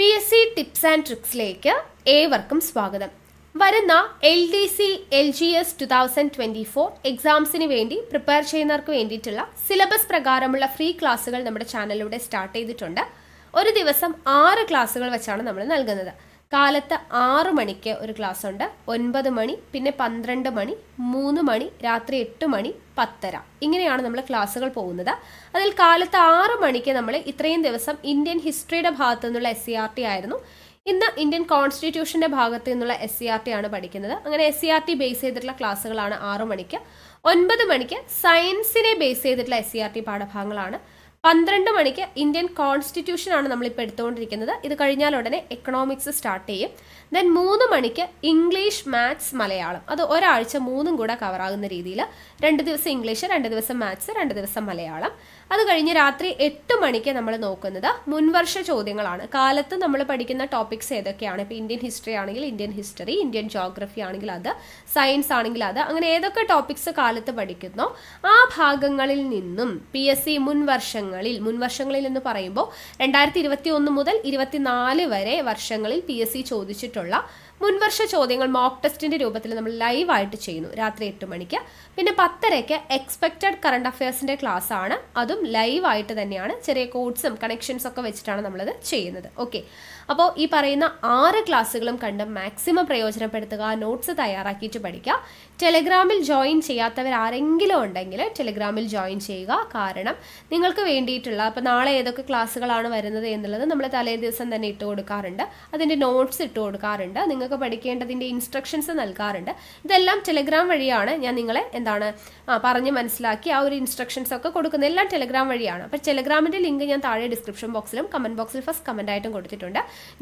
P S C tips and ട്രിക്സിലേക്ക് ഏവർക്കും സ്വാഗതം വരുന്ന L D C L G S two thousand twenty four എക്സാംസിന് വേണ്ടി പ്രിപ്പയർ ചെയ്യുന്നവർക്ക് വേണ്ടിയിട്ടുള്ള സിലബസ് പ്രകാരമുള്ള ഫ്രീ ക്ലാസ്സുകൾ നമ്മുടെ ചാനലിലൂടെ സ്റ്റാർട്ട് ചെയ്തിട്ടുണ്ട് ഒരു ദിവസം ആറ് ക്ലാസ്സുകൾ വെച്ചാണ് നമ്മൾ നൽകുന്നത് കാലത്ത് ആറു മണിക്ക് ഒരു ക്ലാസ് ഉണ്ട് ഒൻപത് മണി പിന്നെ പന്ത്രണ്ട് മണി മൂന്ന് മണി രാത്രി എട്ട് മണി പത്തര ഇങ്ങനെയാണ് നമ്മൾ ക്ലാസ്സുകൾ പോകുന്നത് അതിൽ കാലത്ത് ആറ് മണിക്ക് നമ്മൾ ഇത്രയും ദിവസം ഇന്ത്യൻ ഹിസ്റ്ററിയുടെ ഭാഗത്തു നിന്നുള്ള എസ് സി ആർ ടി ആയിരുന്നു ഇന്ന് ഇന്ത്യൻ കോൺസ്റ്റിറ്റ്യൂഷന്റെ ഭാഗത്തു നിന്നുള്ള എസ് സി ആർ ടി ആണ് പഠിക്കുന്നത് അങ്ങനെ S C R T base ചെയ്തിട്ടുള്ള ക്ലാസ്സുകളാണ് ആറു മണിക്ക് ഒൻപത് മണിക്ക് സയൻസിനെ ബേസ് ചെയ്തിട്ടുള്ള എസ് സി ആർ ടി പാഠഭാഗങ്ങളാണ് പന്ത്രണ്ട് മണിക്ക് ഇന്ത്യൻ കോൺസ്റ്റിറ്റ്യൂഷനാണ് നമ്മളിപ്പോൾ എടുത്തുകൊണ്ടിരിക്കുന്നത് ഇത് കഴിഞ്ഞാൽ ഉടനെ എക്കണോമിക്സ് സ്റ്റാർട്ട് ചെയ്യും ദെൻ മൂന്ന് മണിക്ക് ഇംഗ്ലീഷ് മാത്സ് മലയാളം അത് ഒരാഴ്ച മൂന്നും കൂടെ കവറാകുന്ന രീതിയിൽ രണ്ട് ദിവസം ഇംഗ്ലീഷ് രണ്ട് ദിവസം മാത്സ് രണ്ട് ദിവസം മലയാളം അത് കഴിഞ്ഞ് രാത്രി എട്ട് മണിക്ക് നമ്മൾ നോക്കുന്നത് മുൻവർഷ ചോദ്യങ്ങളാണ് കാലത്ത് നമ്മൾ പഠിക്കുന്ന ടോപ്പിക്സ് ഏതൊക്കെയാണ് ഇപ്പോൾ ഇന്ത്യൻ ഹിസ്റ്ററി ആണെങ്കിൽ ഇന്ത്യൻ ഹിസ്റ്ററി ഇന്ത്യൻ ജോഗ്രഫി ആണെങ്കിൽ അത് സയൻസ് ആണെങ്കിൽ അത് അങ്ങനെ ഏതൊക്കെ ടോപ്പിക്സ് കാലത്ത് പഠിക്കുന്നോ ആ ഭാഗങ്ങളിൽ നിന്നും പി എസ് സി മുൻവർഷങ്ങളിൽ മുൻവർഷങ്ങളിൽ എന്ന് പറയുമ്പോൾ രണ്ടായിരത്തി ഇരുപത്തി ഒന്ന് മുതൽ ഇരുപത്തിനാല് വരെ വർഷങ്ങളിൽ പി എസ് സി ചോദിച്ചിട്ടുണ്ട് ഉൾപ്പെടെയുള്ള മുൻവർഷ ചോദ്യങ്ങൾ മോക്ക് ടെസ്റ്റിന്റെ രൂപത്തിൽ നമ്മൾ ലൈവായിട്ട് ചെയ്യുന്നു രാത്രി എട്ട് മണിക്ക് പിന്നെ പത്തരയ്ക്ക് എക്സ്പെക്റ്റഡ് കറണ്ട് അഫയേഴ്സിന്റെ ക്ലാസ് ആണ് അതും ലൈവായിട്ട് തന്നെയാണ് ചെറിയ കോഡ്സും കണക്ഷൻസ് ഒക്കെ വെച്ചിട്ടാണ് നമ്മളത് ചെയ്യുന്നത് ഓക്കെ അപ്പോൾ ഈ പറയുന്ന ആറ് ക്ലാസ്സുകളും കണ്ട് മാക്സിമം പ്രയോജനപ്പെടുത്തുക നോട്ട്സ് തയ്യാറാക്കിയിട്ട് പഠിക്കുക ടെലഗ്രാമിൽ ജോയിൻ ചെയ്യാത്തവർ ആരെങ്കിലും ഉണ്ടെങ്കിൽ ടെലഗ്രാമിൽ ജോയിൻ ചെയ്യുക കാരണം നിങ്ങൾക്ക് വേണ്ടിയിട്ടുള്ള അപ്പോൾ നാളെ ഏതൊക്കെ ക്ലാസ്സുകളാണ് വരുന്നത് എന്നുള്ളത് നമ്മൾ തലേ ദിവസം തന്നെ ഇട്ട് കൊടുക്കാറുണ്ട് അതിൻ്റെ നോട്ട്സ് ഇട്ട് കൊടുക്കാറുണ്ട് നിങ്ങൾക്ക് പഠിക്കേണ്ടതിൻ്റെ ഇൻസ്ട്രക്ഷൻസ് നൽകാറുണ്ട് ഇതെല്ലാം ടെലഗ്രാം വഴിയാണ് ഞാൻ നിങ്ങളെ എന്താണ് പറഞ്ഞ് മനസ്സിലാക്കി ആ ഒരു ഇൻസ്ട്രക്ഷൻസ് ഒക്കെ കൊടുക്കുന്ന എല്ലാം ടെലഗ്രാം വഴിയാണ് അപ്പോൾ ടെലഗ്രാമിൻ്റെ ലിങ്ക് ഞാൻ താഴെ ഡിസ്ക്രിപ്ഷൻ ബോക്സിലും കമൻറ്റ് ബോക്സിൽ ഫസ്റ്റ് കമൻ്റായിട്ടും കൊടുത്തിട്ടുണ്ട്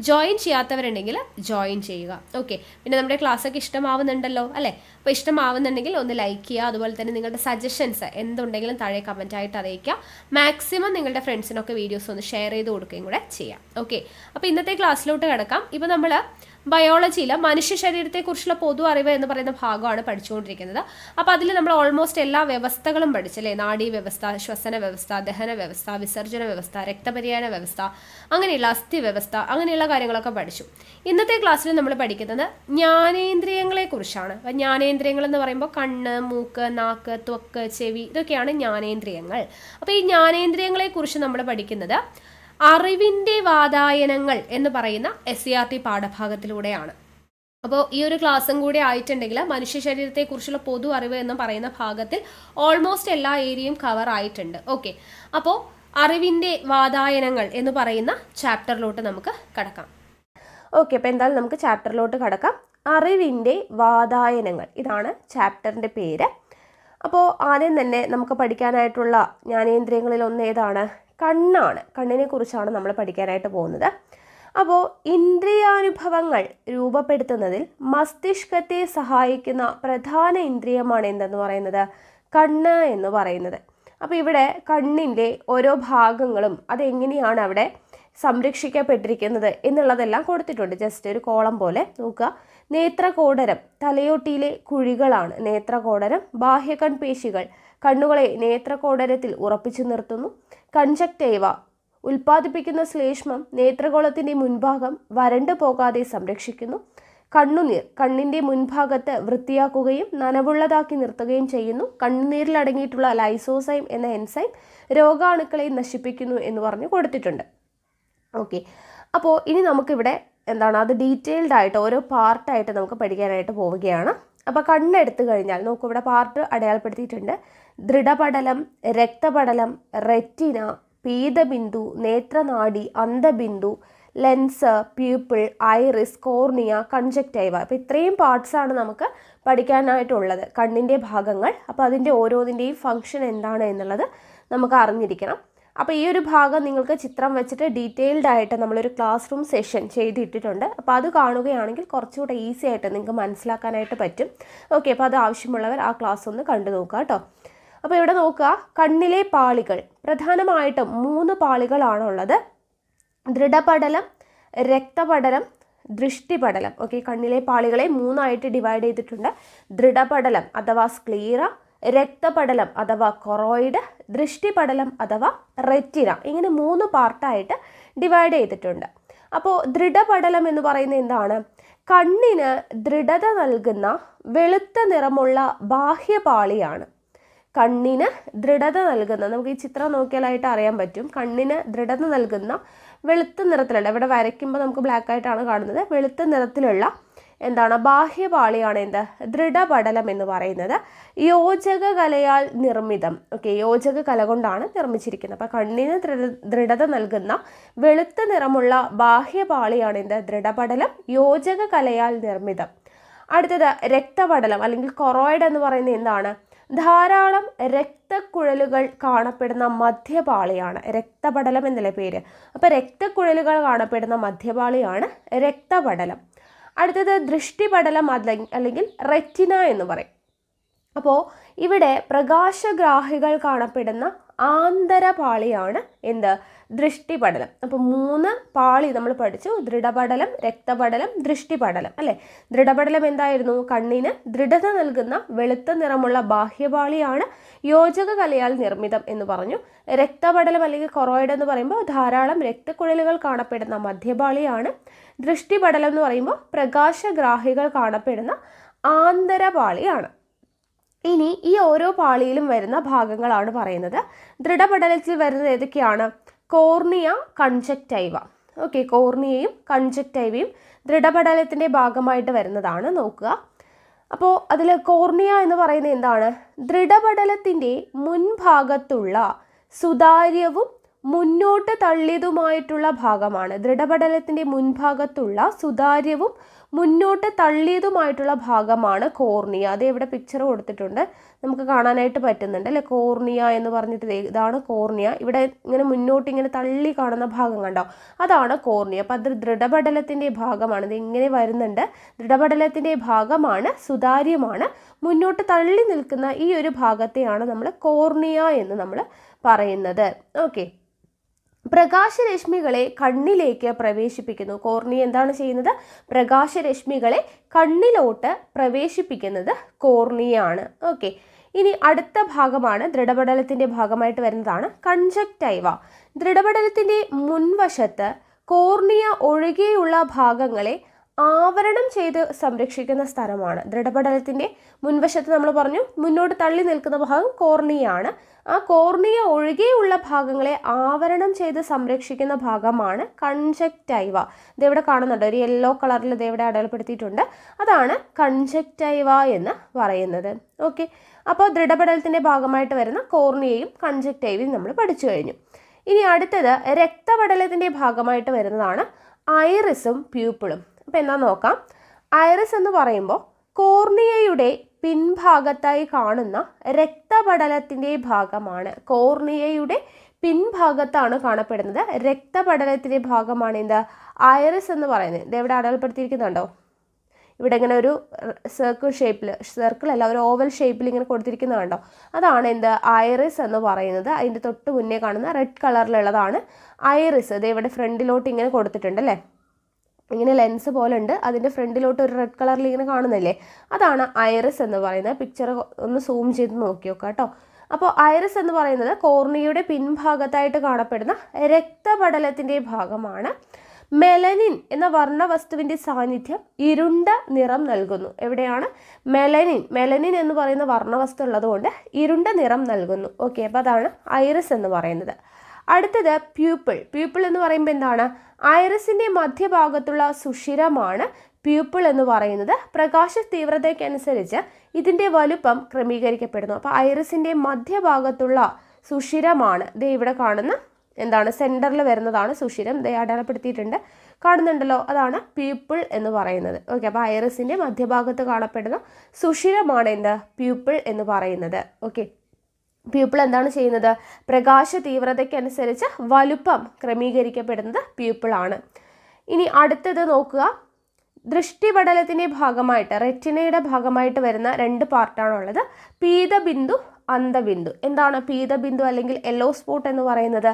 ജോയിൻ ചെയ്യാത്തവരുണ്ടെങ്കിൽ ജോയിൻ ചെയ്യുക ഓക്കെ പിന്നെ നമ്മുടെ ക്ലാസ്സൊക്കെ ഇഷ്ടമാവുന്നുണ്ടല്ലോ അല്ലേ അപ്പോൾ ഇഷ്ടമാവുന്നുണ്ടെങ്കിൽ ഒന്ന് ലൈക്ക് ചെയ്യുക അതുപോലെ തന്നെ നിങ്ങളുടെ സജഷൻസ് എന്തുണ്ടെങ്കിലും താഴെ ആയിട്ട് അറിയിക്കുക മാക്സിമം നിങ്ങളുടെ ഫ്രണ്ട്സിനൊക്കെ വീഡിയോസ് ഒന്ന് ഷെയർ ചെയ്ത് കൊടുക്കുകയും കൂടെ ചെയ്യാം ഓക്കെ അപ്പോൾ ഇന്നത്തെ ക്ലാസ്സിലോട്ട് കിടക്കാം ഇപ്പോൾ നമ്മൾ ബയോളജിയിൽ മനുഷ്യ ശരീരത്തെക്കുറിച്ചുള്ള പൊതു അറിവ് എന്ന് പറയുന്ന ഭാഗമാണ് പഠിച്ചുകൊണ്ടിരിക്കുന്നത് അപ്പോൾ അതിൽ നമ്മൾ ഓൾമോസ്റ്റ് എല്ലാ വ്യവസ്ഥകളും പഠിച്ചല്ലേ നാഡീ വ്യവസ്ഥ ശ്വസന വ്യവസ്ഥ ദഹന വ്യവസ്ഥ വിസർജന വ്യവസ്ഥ രക്തപര്യായന വ്യവസ്ഥ അങ്ങനെയുള്ള അസ്ഥി വ്യവസ്ഥ അങ്ങനെയുള്ള കാര്യങ്ങളൊക്കെ പഠിച്ചു ഇന്നത്തെ ക്ലാസ്സിൽ നമ്മൾ പഠിക്കുന്നത് ജ്ഞാനേന്ദ്രിയങ്ങളെക്കുറിച്ചാണ് അപ്പം ജ്ഞാനേന്ദ്രിയങ്ങൾ എന്ന് പറയുമ്പോൾ കണ്ണ് മൂക്ക് നാക്ക് ത്വക്ക് ചെവി ഇതൊക്കെയാണ് ജ്ഞാനേന്ദ്രിയങ്ങൾ അപ്പോൾ ഈ ജ്ഞാനേന്ദ്രിയങ്ങളെക്കുറിച്ച് നമ്മൾ പഠിക്കുന്നത് അറിവിൻ്റെ വാതായനങ്ങൾ എന്ന് പറയുന്ന എസ് സി ആർ ടി പാഠഭാഗത്തിലൂടെയാണ് അപ്പോൾ ഈ ഒരു ക്ലാസ്സും കൂടി ആയിട്ടുണ്ടെങ്കിൽ മനുഷ്യ ശരീരത്തെക്കുറിച്ചുള്ള പൊതു അറിവ് എന്ന് പറയുന്ന ഭാഗത്തിൽ ഓൾമോസ്റ്റ് എല്ലാ ഏരിയയും കവർ ആയിട്ടുണ്ട് ഓക്കെ അപ്പോൾ അറിവിൻ്റെ വാതായനങ്ങൾ എന്ന് പറയുന്ന ചാപ്റ്ററിലോട്ട് നമുക്ക് കടക്കാം ഓക്കെ അപ്പോൾ എന്തായാലും നമുക്ക് ചാപ്റ്ററിലോട്ട് കടക്കാം അറിവിൻ്റെ വാതായനങ്ങൾ ഇതാണ് ചാപ്റ്ററിൻ്റെ പേര് അപ്പോൾ ആദ്യം തന്നെ നമുക്ക് പഠിക്കാനായിട്ടുള്ള ജ്ഞാനേന്ദ്രിയങ്ങളിൽ ഒന്ന് ഏതാണ് കണ്ണാണ് കണ്ണിനെ കുറിച്ചാണ് നമ്മൾ പഠിക്കാനായിട്ട് പോകുന്നത് അപ്പോൾ ഇന്ദ്രിയാനുഭവങ്ങൾ രൂപപ്പെടുത്തുന്നതിൽ മസ്തിഷ്കത്തെ സഹായിക്കുന്ന പ്രധാന ഇന്ദ്രിയമാണ് എന്തെന്ന് പറയുന്നത് കണ്ണ് എന്ന് പറയുന്നത് അപ്പോൾ ഇവിടെ കണ്ണിൻ്റെ ഓരോ ഭാഗങ്ങളും അതെങ്ങനെയാണ് അവിടെ സംരക്ഷിക്കപ്പെട്ടിരിക്കുന്നത് എന്നുള്ളതെല്ലാം കൊടുത്തിട്ടുണ്ട് ജസ്റ്റ് ഒരു കോളം പോലെ നോക്കുക നേത്രകോടരം തലയോട്ടിയിലെ കുഴികളാണ് നേത്രകോടരം ബാഹ്യകൺപേശികൾ കണ്ണുകളെ നേത്രകോടരത്തിൽ ഉറപ്പിച്ചു നിർത്തുന്നു കൺജക്റ്റൈവ ഉൽപ്പാദിപ്പിക്കുന്ന ശ്ലേഷ്മം നേത്രഗോളത്തിൻ്റെ മുൻഭാഗം വരണ്ടു പോകാതെ സംരക്ഷിക്കുന്നു കണ്ണുനീർ കണ്ണിൻ്റെ മുൻഭാഗത്ത് വൃത്തിയാക്കുകയും നനവുള്ളതാക്കി നിർത്തുകയും ചെയ്യുന്നു കണ്ണുനീരിൽ അടങ്ങിയിട്ടുള്ള ലൈസോസൈം എന്ന എൻസൈം രോഗാണുക്കളെ നശിപ്പിക്കുന്നു എന്ന് പറഞ്ഞു കൊടുത്തിട്ടുണ്ട് ഓക്കെ അപ്പോൾ ഇനി നമുക്കിവിടെ എന്താണ് അത് ഡീറ്റെയിൽഡായിട്ട് ആയിട്ട് ഓരോ പാർട്ടായിട്ട് നമുക്ക് പഠിക്കാനായിട്ട് പോവുകയാണ് അപ്പോൾ കണ്ണെടുത്ത് കഴിഞ്ഞാൽ നോക്കൂ ഇവിടെ പാർട്ട് അടയാളപ്പെടുത്തിയിട്ടുണ്ട് ദൃഢപടലം രക്തപടലം റെറ്റിന പീതബിന്ദു നേത്രനാടി അന്ധബിന്ദു lens pupil iris cornea conjunctiva അപ്പോൾ ഇത്രയും പാർട്സാണ് നമുക്ക് പഠിക്കാനായിട്ടുള്ളത് കണ്ണിൻ്റെ ഭാഗങ്ങൾ അപ്പോൾ അതിൻ്റെ ഓരോന്നിൻ്റെയും ഫങ്ഷൻ എന്താണ് എന്നുള്ളത് നമുക്ക് അറിഞ്ഞിരിക്കണം അപ്പോൾ ഈ ഒരു ഭാഗം നിങ്ങൾക്ക് ചിത്രം വെച്ചിട്ട് ഡീറ്റെയിൽഡ് ആയിട്ട് നമ്മളൊരു ക്ലാസ് റൂം സെഷൻ ചെയ്തിട്ടിട്ടുണ്ട് അപ്പോൾ അത് കാണുകയാണെങ്കിൽ കുറച്ചുകൂടെ ഈസി ആയിട്ട് നിങ്ങൾക്ക് മനസ്സിലാക്കാനായിട്ട് പറ്റും ഓക്കെ അപ്പോൾ അത് ആവശ്യമുള്ളവർ ആ ക്ലാസ് ഒന്ന് കണ്ടു നോക്കുക കേട്ടോ അപ്പോൾ ഇവിടെ നോക്കുക കണ്ണിലെ പാളികൾ പ്രധാനമായിട്ടും മൂന്ന് പാളികളാണുള്ളത് ദൃഢപടലം രക്തപടലം ദൃഷ്ടിപടലം ഓക്കെ കണ്ണിലെ പാളികളെ മൂന്നായിട്ട് ഡിവൈഡ് ചെയ്തിട്ടുണ്ട് ദൃഢപടലം അഥവാ സ്ക്ലീറ രക്തപടലം അഥവാ കൊറോയിഡ് ദൃഷ്ടിപടലം അഥവാ റെറ്റിന ഇങ്ങനെ മൂന്ന് പാർട്ടായിട്ട് ഡിവൈഡ് ചെയ്തിട്ടുണ്ട് അപ്പോൾ ദൃഢപടലം എന്ന് പറയുന്നത് എന്താണ് കണ്ണിന് ദൃഢത നൽകുന്ന വെളുത്ത നിറമുള്ള ബാഹ്യപാളിയാണ് കണ്ണിന് ദൃഢത നൽകുന്ന നമുക്ക് ഈ ചിത്രം നോക്കിയാലായിട്ട് അറിയാൻ പറ്റും കണ്ണിന് ദൃഢത നൽകുന്ന വെളുത്ത നിറത്തിലുള്ള ഇവിടെ വരയ്ക്കുമ്പോൾ നമുക്ക് ബ്ലാക്ക് ആയിട്ടാണ് കാണുന്നത് വെളുത്ത നിറത്തിലുള്ള എന്താണ് ബാഹ്യപാളിയാണ് എന്ത് ദൃഢപടലം എന്ന് പറയുന്നത് യോജക കലയാൽ നിർമ്മിതം ഓക്കെ യോജക കല കൊണ്ടാണ് നിർമ്മിച്ചിരിക്കുന്നത് അപ്പോൾ കണ്ണിന് ദൃഢത നൽകുന്ന വെളുത്ത നിറമുള്ള ബാഹ്യപാളിയാണ് എന്ത് ദൃഢപടലം യോജക കലയാൽ നിർമ്മിതം അടുത്തത് രക്തപടലം അല്ലെങ്കിൽ കൊറോയിഡ് എന്ന് പറയുന്നത് എന്താണ് ധാരാളം രക്തക്കുഴലുകൾ കാണപ്പെടുന്ന മധ്യപാളിയാണ് രക്തപടലം എന്നല്ലേ പേര് അപ്പോൾ രക്തക്കുഴലുകൾ കാണപ്പെടുന്ന മധ്യപാളിയാണ് രക്തപടലം അടുത്തത് ദൃഷ്ടിപടലം അല്ലെങ്കിൽ റെറ്റിന എന്ന് പറയും അപ്പോൾ ഇവിടെ പ്രകാശഗ്രാഹികൾ കാണപ്പെടുന്ന ആന്തരപാളിയാണ് എന്ത് ദൃഷ്ടിപടലം അപ്പോൾ മൂന്ന് പാളി നമ്മൾ പഠിച്ചു ദൃഢപടലം രക്തപടലം ദൃഷ്ടിപടലം അല്ലേ ദൃഢപടലം എന്തായിരുന്നു കണ്ണിന് ദൃഢത നൽകുന്ന വെളുത്ത നിറമുള്ള ബാഹ്യപാളിയാണ് യോജക കലയാൽ നിർമ്മിതം എന്ന് പറഞ്ഞു രക്തപടലം അല്ലെങ്കിൽ കൊറോയിഡ് എന്ന് പറയുമ്പോൾ ധാരാളം രക്തക്കുഴലുകൾ കാണപ്പെടുന്ന മധ്യപാളിയാണ് ദൃഷ്ടിപടലം എന്ന് പറയുമ്പോൾ പ്രകാശഗ്രാഹികൾ കാണപ്പെടുന്ന ആന്തരപാളിയാണ് ഇനി ഈ ഓരോ പാളിയിലും വരുന്ന ഭാഗങ്ങളാണ് പറയുന്നത് ദൃഢപടലത്തിൽ വരുന്നത് ഏതൊക്കെയാണ് കോർണിയ കൺജക്റ്റൈവ ഓക്കെ കോർണിയയും കൺജക്റ്റൈവയും ദൃഢപടലത്തിൻ്റെ ഭാഗമായിട്ട് വരുന്നതാണ് നോക്കുക അപ്പോൾ അതിൽ കോർണിയ എന്ന് പറയുന്നത് എന്താണ് ദൃഢപടലത്തിൻ്റെ മുൻഭാഗത്തുള്ള സുതാര്യവും മുന്നോട്ട് തള്ളിയതുമായിട്ടുള്ള ഭാഗമാണ് ദൃഢപടലത്തിൻ്റെ മുൻഭാഗത്തുള്ള സുതാര്യവും മുന്നോട്ട് തള്ളിയതുമായിട്ടുള്ള ഭാഗമാണ് കോർണിയ അത് ഇവിടെ പിക്ചർ കൊടുത്തിട്ടുണ്ട് നമുക്ക് കാണാനായിട്ട് പറ്റുന്നുണ്ട് അല്ലെ കോർണിയ എന്ന് പറഞ്ഞിട്ട് ഇതാണ് കോർണിയ ഇവിടെ ഇങ്ങനെ മുന്നോട്ട് ഇങ്ങനെ തള്ളി കാണുന്ന ഭാഗം കണ്ടോ അതാണ് കോർണിയ അപ്പം അത് ദൃഢപടലത്തിൻ്റെ ഭാഗമാണ് ഇത് ഇങ്ങനെ വരുന്നുണ്ട് ദൃഢപടലത്തിൻ്റെ ഭാഗമാണ് സുതാര്യമാണ് മുന്നോട്ട് തള്ളി നിൽക്കുന്ന ഈ ഒരു ഭാഗത്തെയാണ് നമ്മൾ കോർണിയ എന്ന് നമ്മൾ പറയുന്നത് ഓക്കെ പ്രകാശരശ്മികളെ കണ്ണിലേക്ക് പ്രവേശിപ്പിക്കുന്നു കോർണിയ എന്താണ് ചെയ്യുന്നത് പ്രകാശരശ്മികളെ കണ്ണിലോട്ട് പ്രവേശിപ്പിക്കുന്നത് കോർണിയാണ് ഓക്കെ ഇനി അടുത്ത ഭാഗമാണ് ദൃഢപടലത്തിൻ്റെ ഭാഗമായിട്ട് വരുന്നതാണ് കൺജക്റ്റൈവ ദൃഢപടലത്തിൻ്റെ മുൻവശത്ത് കോർണിയ ഒഴികെയുള്ള ഭാഗങ്ങളെ ആവരണം ചെയ്ത് സംരക്ഷിക്കുന്ന സ്ഥലമാണ് ദൃഢപടലത്തിൻ്റെ മുൻവശത്ത് നമ്മൾ പറഞ്ഞു മുന്നോട്ട് തള്ളി നിൽക്കുന്ന ഭാഗം കോർണിയാണ് ആ കോർണിയ ഒഴികെയുള്ള ഭാഗങ്ങളെ ആവരണം ചെയ്ത് സംരക്ഷിക്കുന്ന ഭാഗമാണ് കൺജക്റ്റൈവ ഇതെവിടെ കാണുന്നുണ്ട് ഒരു യെല്ലോ കളറിൽ ഇതെവിടെ അടയാളപ്പെടുത്തിയിട്ടുണ്ട് അതാണ് കൺജക്റ്റൈവ എന്ന് പറയുന്നത് ഓക്കെ അപ്പോൾ ദൃഢപടലത്തിൻ്റെ ഭാഗമായിട്ട് വരുന്ന കോർണിയയും കൺജക്റ്റൈവയും നമ്മൾ പഠിച്ചു കഴിഞ്ഞു ഇനി അടുത്തത് രക്തപടലത്തിൻ്റെ ഭാഗമായിട്ട് വരുന്നതാണ് ഐറിസും പ്യൂപ്പിളും അപ്പോൾ എന്നാ നോക്കാം ഐറിസ് എന്ന് പറയുമ്പോൾ കോർണിയയുടെ പിൻഭാഗത്തായി കാണുന്ന രക്തപടലത്തിൻ്റെ ഭാഗമാണ് കോർണിയയുടെ പിൻഭാഗത്താണ് കാണപ്പെടുന്നത് രക്തപടലത്തിൻ്റെ ഭാഗമാണ് എന്ത് ഐറിസ് എന്ന് പറയുന്നത് ഇത് എവിടെ അടയാളപ്പെടുത്തിയിരിക്കുന്നുണ്ടോ ഇവിടെ ഇങ്ങനെ ഒരു സർക്കിൾ ഷേപ്പിൽ സർക്കിൾ അല്ല ഒരു ഓവൽ ഷേപ്പിൽ ഇങ്ങനെ കൊടുത്തിരിക്കുന്നത് കണ്ടോ അതാണ് എന്ത് ഐറിസ് എന്ന് പറയുന്നത് അതിൻ്റെ തൊട്ട് മുന്നേ കാണുന്ന റെഡ് കളറിലുള്ളതാണ് ഐറിസ് അത് ഇവിടെ ഫ്രണ്ടിലോട്ട് ഇങ്ങനെ കൊടുത്തിട്ടുണ്ട് അല്ലേ ഇങ്ങനെ ലെൻസ് പോലെ ഉണ്ട് അതിൻ്റെ ഫ്രണ്ടിലോട്ട് ഒരു റെഡ് കളറിൽ ഇങ്ങനെ കാണുന്നില്ലേ അതാണ് ഐറിസ് എന്ന് പറയുന്നത് പിക്ചർ ഒന്ന് സൂം ചെയ്ത് നോക്കി നോക്കാം കേട്ടോ അപ്പോൾ ഐറിസ് എന്ന് പറയുന്നത് കോർണിയയുടെ പിൻഭാഗത്തായിട്ട് കാണപ്പെടുന്ന രക്തപടലത്തിൻ്റെ ഭാഗമാണ് മെലനിൻ എന്ന വർണ്ണവസ്തുവിൻ്റെ സാന്നിധ്യം ഇരുണ്ട നിറം നൽകുന്നു എവിടെയാണ് മെലനിൻ മെലനിൻ എന്ന് പറയുന്ന വർണ്ണവസ്തു ഉള്ളതുകൊണ്ട് ഇരുണ്ട നിറം നൽകുന്നു ഓക്കെ അപ്പോൾ അതാണ് ഐറിസ് എന്ന് പറയുന്നത് അടുത്തത് പ്യൂപ്പിൾ പ്യൂപ്പിൾ എന്ന് പറയുമ്പോൾ എന്താണ് ഐറസിൻ്റെ മധ്യഭാഗത്തുള്ള സുഷിരമാണ് പ്യൂപ്പിൾ എന്ന് പറയുന്നത് പ്രകാശ തീവ്രതയ്ക്കനുസരിച്ച് ഇതിൻ്റെ വലുപ്പം ക്രമീകരിക്കപ്പെടുന്നു അപ്പോൾ ഐറസിൻ്റെ മധ്യഭാഗത്തുള്ള സുഷിരമാണ് ഇത് ഇവിടെ കാണുന്ന എന്താണ് സെൻറ്ററിൽ വരുന്നതാണ് സുഷിരം ദേ അടയാളപ്പെടുത്തിയിട്ടുണ്ട് കാണുന്നുണ്ടല്ലോ അതാണ് പ്യൂപ്പിൾ എന്ന് പറയുന്നത് ഓക്കെ അപ്പോൾ ഐറസിൻ്റെ മധ്യഭാഗത്ത് കാണപ്പെടുന്ന സുഷിരമാണ് എന്ത് പ്യൂപ്പിൾ എന്ന് പറയുന്നത് ഓക്കെ പ്യൂപ്പിൾ എന്താണ് ചെയ്യുന്നത് പ്രകാശ തീവ്രതയ്ക്കനുസരിച്ച് വലുപ്പം ക്രമീകരിക്കപ്പെടുന്നത് പ്യൂപ്പിളാണ് ഇനി അടുത്തത് നോക്കുക ദൃഷ്ടിപടലത്തിൻ്റെ ഭാഗമായിട്ട് റെറ്റിനയുടെ ഭാഗമായിട്ട് വരുന്ന രണ്ട് പാർട്ടാണുള്ളത് പീതബിന്ദു അന്തബിന്ദു എന്താണ് പീതബിന്ദു അല്ലെങ്കിൽ യെല്ലോ സ്പോട്ട് എന്ന് പറയുന്നത്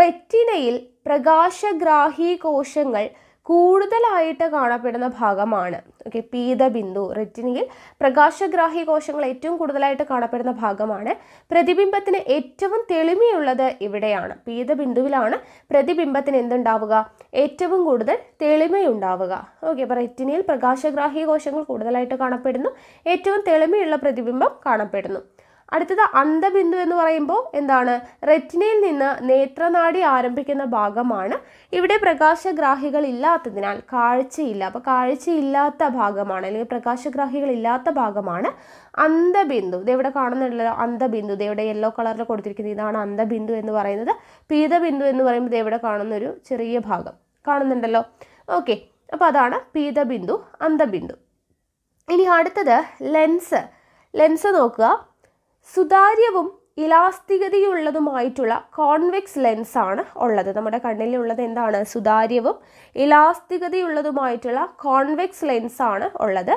റെറ്റിനയിൽ പ്രകാശഗ്രാഹി കോശങ്ങൾ കൂടുതലായിട്ട് കാണപ്പെടുന്ന ഭാഗമാണ് ഓക്കെ ബിന്ദു റെറ്റിനിയിൽ പ്രകാശഗ്രാഹി കോശങ്ങൾ ഏറ്റവും കൂടുതലായിട്ട് കാണപ്പെടുന്ന ഭാഗമാണ് പ്രതിബിംബത്തിന് ഏറ്റവും തെളിമയുള്ളത് ഇവിടെയാണ് ബിന്ദുവിലാണ് പ്രതിബിംബത്തിന് എന്തുണ്ടാവുക ഏറ്റവും കൂടുതൽ തെളിമയുണ്ടാവുക ഓക്കെ അപ്പോൾ റെറ്റിനിയിൽ പ്രകാശഗ്രാഹി കോശങ്ങൾ കൂടുതലായിട്ട് കാണപ്പെടുന്നു ഏറ്റവും തെളിമയുള്ള പ്രതിബിംബം കാണപ്പെടുന്നു അടുത്തത് അന്ധബിന്ദു എന്ന് പറയുമ്പോൾ എന്താണ് റെറ്റിനയിൽ നിന്ന് നേത്രനാടി ആരംഭിക്കുന്ന ഭാഗമാണ് ഇവിടെ പ്രകാശഗ്രാഹികൾ ഇല്ലാത്തതിനാൽ കാഴ്ചയില്ല അപ്പോൾ കാഴ്ചയില്ലാത്ത ഭാഗമാണ് അല്ലെങ്കിൽ പ്രകാശഗ്രാഹികൾ ഇല്ലാത്ത ഭാഗമാണ് അന്ധബിന്ദു ഇതെവിടെ കാണുന്നുണ്ടല്ലോ അന്ധബിന്ദു ഇതെവിടെ യെല്ലോ കളറിൽ കൊടുത്തിരിക്കുന്നത് ഇതാണ് അന്ധബിന്ദു എന്ന് പറയുന്നത് പീതബിന്ദു എന്ന് പറയുമ്പോൾ ഇതെവിടെ കാണുന്ന ഒരു ചെറിയ ഭാഗം കാണുന്നുണ്ടല്ലോ ഓക്കെ അപ്പോൾ അതാണ് പീതബിന്ദു അന്ധബിന്ദു ഇനി അടുത്തത് ലെൻസ് ലെൻസ് നോക്കുക സുതാര്യവും ഇലാസ്തികതയുള്ളതുമായിട്ടുള്ള കോൺവെക്സ് ലെൻസാണ് ഉള്ളത് നമ്മുടെ കണ്ണിലുള്ളത് എന്താണ് സുതാര്യവും ഇലാസ്തികതയുള്ളതുമായിട്ടുള്ള കോൺവെക്സ് ലെൻസാണ് ഉള്ളത്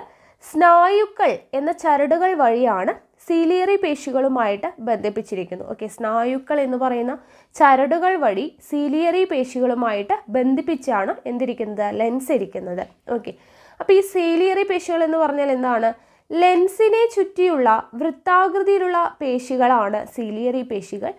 സ്നായുക്കൾ എന്ന ചരടുകൾ വഴിയാണ് സീലിയറി പേശികളുമായിട്ട് ബന്ധിപ്പിച്ചിരിക്കുന്നു ഓക്കെ സ്നായുക്കൾ എന്ന് പറയുന്ന ചരടുകൾ വഴി സീലിയറി പേശികളുമായിട്ട് ബന്ധിപ്പിച്ചാണ് എന്തിരിക്കുന്നത് ലെൻസ് ഇരിക്കുന്നത് ഓക്കെ അപ്പോൾ ഈ സീലിയറി പേശികൾ എന്ന് പറഞ്ഞാൽ എന്താണ് ലെൻസിനെ ചുറ്റിയുള്ള വൃത്താകൃതിയിലുള്ള പേശികളാണ് സീലിയറി പേശികൾ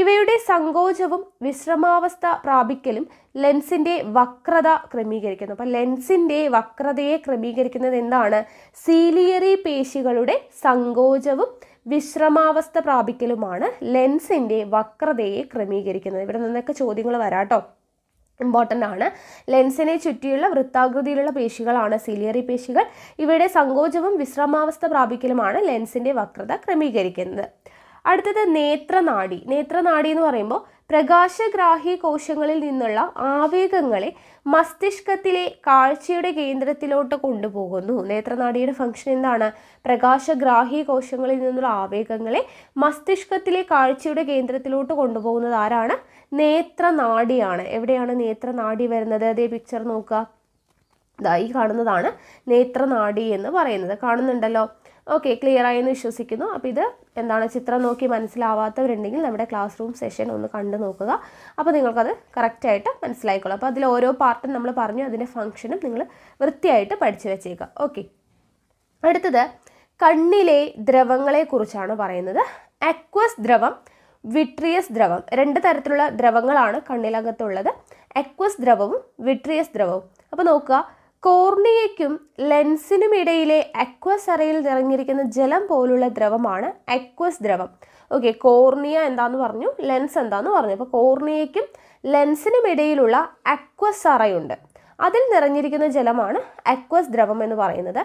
ഇവയുടെ സങ്കോചവും വിശ്രമാവസ്ഥ പ്രാപിക്കലും ലെൻസിൻ്റെ വക്രത ക്രമീകരിക്കുന്നു അപ്പം ലെൻസിൻ്റെ വക്രതയെ ക്രമീകരിക്കുന്നത് എന്താണ് സീലിയറി പേശികളുടെ സങ്കോചവും വിശ്രമാവസ്ഥ പ്രാപിക്കലുമാണ് ലെൻസിൻ്റെ വക്രതയെ ക്രമീകരിക്കുന്നത് ഇവിടെ നിന്നൊക്കെ ചോദ്യങ്ങൾ വരാട്ടോ ഇമ്പോർട്ടൻ്റ് ആണ് ലെൻസിനെ ചുറ്റിയുള്ള വൃത്താകൃതിയിലുള്ള പേശികളാണ് സിലിയറി പേശികൾ ഇവയുടെ സങ്കോചവും വിശ്രമാവസ്ഥ പ്രാപിക്കലുമാണ് ലെൻസിൻ്റെ വക്രത ക്രമീകരിക്കുന്നത് അടുത്തത് നേത്രനാടി നേത്രനാടി എന്ന് പറയുമ്പോൾ പ്രകാശഗ്രാഹി കോശങ്ങളിൽ നിന്നുള്ള ആവേഗങ്ങളെ മസ്തിഷ്കത്തിലെ കാഴ്ചയുടെ കേന്ദ്രത്തിലോട്ട് കൊണ്ടുപോകുന്നു നേത്രനാടിയുടെ ഫംഗ്ഷൻ എന്താണ് പ്രകാശഗ്രാഹി കോശങ്ങളിൽ നിന്നുള്ള ആവേഗങ്ങളെ മസ്തിഷ്കത്തിലെ കാഴ്ചയുടെ കേന്ദ്രത്തിലോട്ട് കൊണ്ടുപോകുന്നത് ആരാണ് നേത്രനാടിയാണ് എവിടെയാണ് നേത്രനാടി വരുന്നത് അതേ പിക്ചർ നോക്കുക ദാ ഈ കാണുന്നതാണ് നേത്രനാടി എന്ന് പറയുന്നത് കാണുന്നുണ്ടല്ലോ ഓക്കെ ക്ലിയർ ആയെന്ന് വിശ്വസിക്കുന്നു അപ്പോൾ ഇത് എന്താണ് ചിത്രം നോക്കി മനസ്സിലാവാത്തവരുണ്ടെങ്കിൽ നമ്മുടെ ക്ലാസ് റൂം സെഷൻ ഒന്ന് കണ്ടു നോക്കുക അപ്പോൾ നിങ്ങൾക്കത് കറക്റ്റായിട്ട് മനസ്സിലായിക്കോളും അപ്പോൾ അതിൽ ഓരോ പാർട്ടും നമ്മൾ പറഞ്ഞു അതിൻ്റെ ഫംഗ്ഷനും നിങ്ങൾ വൃത്തിയായിട്ട് പഠിച്ചു വെച്ചേക്കുക ഓക്കെ അടുത്തത് കണ്ണിലെ ദ്രവങ്ങളെക്കുറിച്ചാണ് പറയുന്നത് അക്വസ് ദ്രവം വിട്രിയസ് ദ്രവം രണ്ട് തരത്തിലുള്ള ദ്രവങ്ങളാണ് കണ്ണിലകത്തുള്ളത് എക്വസ് ദ്രവവും വിട്രിയസ് ദ്രവവും അപ്പോൾ നോക്കുക കോർണിയയ്ക്കും ലെൻസിനും ഇടയിലെ അക്വസ് അറയിൽ നിറഞ്ഞിരിക്കുന്ന ജലം പോലുള്ള ദ്രവമാണ് അക്വസ് ദ്രവം ഓക്കെ കോർണിയ എന്താന്ന് പറഞ്ഞു ലെൻസ് എന്താന്ന് പറഞ്ഞു അപ്പോൾ കോർണിയയ്ക്കും ലെൻസിനും ഇടയിലുള്ള അക്വസ് അറയുണ്ട് അതിൽ നിറഞ്ഞിരിക്കുന്ന ജലമാണ് അക്വസ് ദ്രവം എന്ന് പറയുന്നത്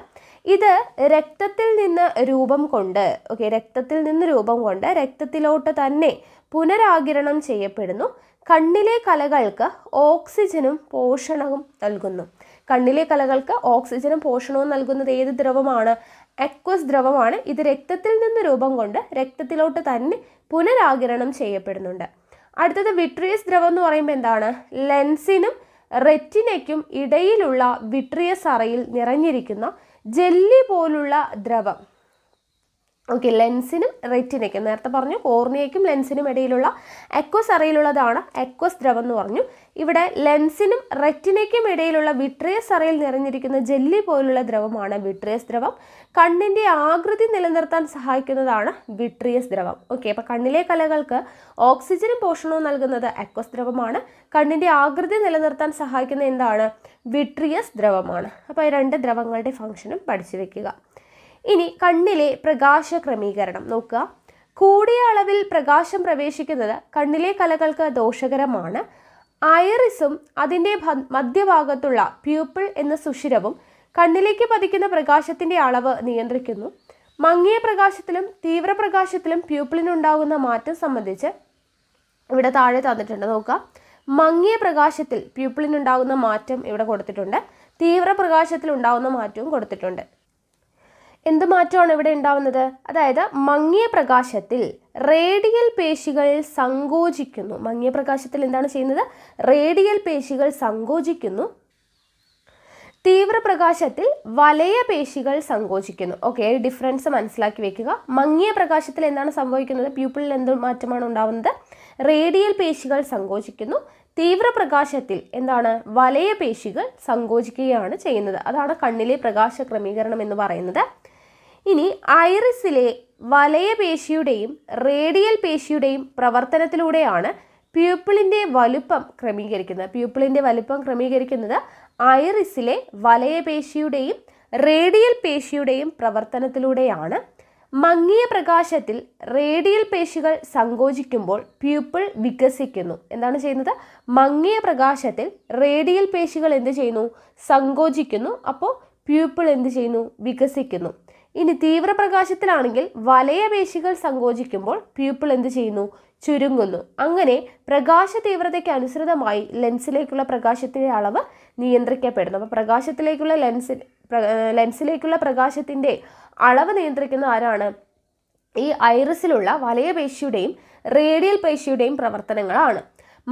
ഇത് രക്തത്തിൽ നിന്ന് രൂപം കൊണ്ട് ഓക്കെ രക്തത്തിൽ നിന്ന് രൂപം കൊണ്ട് രക്തത്തിലോട്ട് തന്നെ പുനരാകിരണം ചെയ്യപ്പെടുന്നു കണ്ണിലെ കലകൾക്ക് ഓക്സിജനും പോഷണവും നൽകുന്നു കണ്ണിലെ കലകൾക്ക് ഓക്സിജനും പോഷണവും നൽകുന്നത് ഏത് ദ്രവമാണ് അക്വസ് ദ്രവമാണ് ഇത് രക്തത്തിൽ നിന്ന് രൂപം കൊണ്ട് രക്തത്തിലോട്ട് തന്നെ പുനരാകിരണം ചെയ്യപ്പെടുന്നുണ്ട് അടുത്തത് വിട്രിയസ് ദ്രവം എന്ന് പറയുമ്പോൾ എന്താണ് ലെൻസിനും റെറ്റിനയ്ക്കും ഇടയിലുള്ള വിട്രിയസ് അറയിൽ നിറഞ്ഞിരിക്കുന്ന ജെല്ലി പോലുള്ള ദ്രവം ഓക്കെ ലെൻസിനും റെറ്റിനയ്ക്കും നേരത്തെ പറഞ്ഞു കോർണിയയ്ക്കും ലെൻസിനും ഇടയിലുള്ള എക്വസ് അറയിലുള്ളതാണ് എക്വസ് ദ്രവം എന്ന് പറഞ്ഞു ഇവിടെ ലെൻസിനും റെറ്റിനയ്ക്കും ഇടയിലുള്ള വിട്രിയസ് അറയിൽ നിറഞ്ഞിരിക്കുന്ന ജെല്ലി പോലുള്ള ദ്രവമാണ് വിട്രിയസ് ദ്രവം കണ്ണിൻ്റെ ആകൃതി നിലനിർത്താൻ സഹായിക്കുന്നതാണ് വിട്രിയസ് ദ്രവം ഓക്കെ അപ്പോൾ കണ്ണിലെ കലകൾക്ക് ഓക്സിജനും പോഷണവും നൽകുന്നത് എക്വസ് ദ്രവമാണ് കണ്ണിൻ്റെ ആകൃതി നിലനിർത്താൻ സഹായിക്കുന്ന എന്താണ് വിട്രിയസ് ദ്രവമാണ് അപ്പോൾ ഈ രണ്ട് ദ്രവങ്ങളുടെ ഫംഗ്ഷനും പഠിച്ചു വെക്കുക ഇനി കണ്ണിലെ പ്രകാശ ക്രമീകരണം നോക്കുക കൂടിയ അളവിൽ പ്രകാശം പ്രവേശിക്കുന്നത് കണ്ണിലെ കലകൾക്ക് ദോഷകരമാണ് ഐറിസും അതിൻ്റെ മധ്യഭാഗത്തുള്ള പ്യൂപ്പിൾ എന്ന സുഷിരവും കണ്ണിലേക്ക് പതിക്കുന്ന പ്രകാശത്തിൻ്റെ അളവ് നിയന്ത്രിക്കുന്നു മങ്ങിയ പ്രകാശത്തിലും തീവ്രപ്രകാശത്തിലും പ്യൂപ്പിളിനുണ്ടാകുന്ന മാറ്റം സംബന്ധിച്ച് ഇവിടെ താഴെ തന്നിട്ടുണ്ട് നോക്കുക മങ്ങിയ പ്രകാശത്തിൽ പ്യൂപ്പിളിനുണ്ടാകുന്ന മാറ്റം ഇവിടെ കൊടുത്തിട്ടുണ്ട് തീവ്രപ്രകാശത്തിൽ ഉണ്ടാകുന്ന മാറ്റവും കൊടുത്തിട്ടുണ്ട് എന്ത് മാറ്റമാണ് ഇവിടെ ഉണ്ടാവുന്നത് അതായത് മങ്ങിയ പ്രകാശത്തിൽ റേഡിയൽ പേശികൾ സങ്കോചിക്കുന്നു മങ്ങിയ പ്രകാശത്തിൽ എന്താണ് ചെയ്യുന്നത് റേഡിയൽ പേശികൾ സങ്കോചിക്കുന്നു തീവ്രപ്രകാശത്തിൽ വലയ പേശികൾ സങ്കോചിക്കുന്നു ഓക്കെ ഡിഫറൻസ് മനസ്സിലാക്കി വെക്കുക മങ്ങിയ പ്രകാശത്തിൽ എന്താണ് സംഭവിക്കുന്നത് പ്യൂപ്പിളിൽ എന്ത് മാറ്റമാണ് ഉണ്ടാവുന്നത് റേഡിയൽ പേശികൾ സങ്കോചിക്കുന്നു തീവ്രപ്രകാശത്തിൽ എന്താണ് വലയ പേശികൾ സങ്കോചിക്കുകയാണ് ചെയ്യുന്നത് അതാണ് കണ്ണിലെ പ്രകാശ ക്രമീകരണം എന്ന് പറയുന്നത് ഇനി ഐറിസിലെ വലയപേശിയുടെയും റേഡിയൽ പേശിയുടെയും പ്രവർത്തനത്തിലൂടെയാണ് പ്യൂപ്പിളിൻ്റെ വലുപ്പം ക്രമീകരിക്കുന്നത് പ്യൂപ്പിളിൻ്റെ വലുപ്പം ക്രമീകരിക്കുന്നത് ഐറിസിലെ വലയപേശിയുടെയും റേഡിയൽ പേശിയുടെയും പ്രവർത്തനത്തിലൂടെയാണ് മങ്ങിയ പ്രകാശത്തിൽ റേഡിയൽ പേശികൾ സങ്കോചിക്കുമ്പോൾ പ്യൂപ്പിൾ വികസിക്കുന്നു എന്താണ് ചെയ്യുന്നത് മങ്ങിയ പ്രകാശത്തിൽ റേഡിയൽ പേശികൾ എന്ത് ചെയ്യുന്നു സങ്കോചിക്കുന്നു അപ്പോൾ പ്യൂപ്പിൾ എന്ത് ചെയ്യുന്നു വികസിക്കുന്നു ഇനി തീവ്രപ്രകാശത്തിലാണെങ്കിൽ വലയപേശികൾ സങ്കോചിക്കുമ്പോൾ പ്യൂപ്പിൾ എന്ത് ചെയ്യുന്നു ചുരുങ്ങുന്നു അങ്ങനെ പ്രകാശ തീവ്രതയ്ക്ക് അനുസൃതമായി ലെൻസിലേക്കുള്ള പ്രകാശത്തിൻ്റെ അളവ് നിയന്ത്രിക്കപ്പെടുന്നു അപ്പോൾ പ്രകാശത്തിലേക്കുള്ള ലെൻസ് ലെൻസിലേക്കുള്ള പ്രകാശത്തിൻ്റെ അളവ് നിയന്ത്രിക്കുന്ന ആരാണ് ഈ ഐറിസിലുള്ള വലയപേശിയുടെയും റേഡിയൽ പേശിയുടെയും പ്രവർത്തനങ്ങളാണ്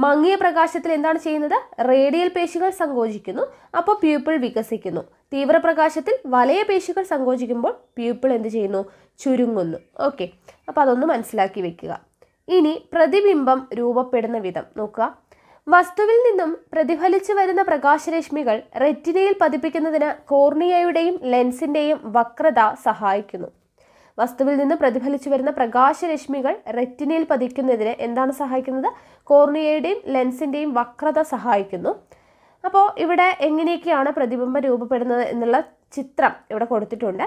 മങ്ങിയ പ്രകാശത്തിൽ എന്താണ് ചെയ്യുന്നത് റേഡിയൽ പേശികൾ സങ്കോചിക്കുന്നു അപ്പോൾ പ്യൂപ്പിൾ വികസിക്കുന്നു തീവ്രപ്രകാശത്തിൽ വലയ പേശികൾ സങ്കോചിക്കുമ്പോൾ പ്യൂപ്പിൾ എന്ത് ചെയ്യുന്നു ചുരുങ്ങുന്നു ഓക്കെ അപ്പോൾ അതൊന്ന് മനസ്സിലാക്കി വെക്കുക ഇനി പ്രതിബിംബം രൂപപ്പെടുന്ന വിധം നോക്കുക വസ്തുവിൽ നിന്നും പ്രതിഫലിച്ചു വരുന്ന പ്രകാശരശ്മികൾ റെറ്റിനയിൽ പതിപ്പിക്കുന്നതിന് കോർണിയയുടെയും ലെൻസിൻ്റെയും വക്രത സഹായിക്കുന്നു വസ്തുവിൽ നിന്ന് പ്രതിഫലിച്ചു വരുന്ന പ്രകാശരശ്മികൾ റെറ്റിനയിൽ പതിക്കുന്നതിന് എന്താണ് സഹായിക്കുന്നത് കോർണിയയുടെയും ലെൻസിൻ്റെയും വക്രത സഹായിക്കുന്നു അപ്പോൾ ഇവിടെ എങ്ങനെയൊക്കെയാണ് പ്രതിബിംബം രൂപപ്പെടുന്നത് എന്നുള്ള ചിത്രം ഇവിടെ കൊടുത്തിട്ടുണ്ട്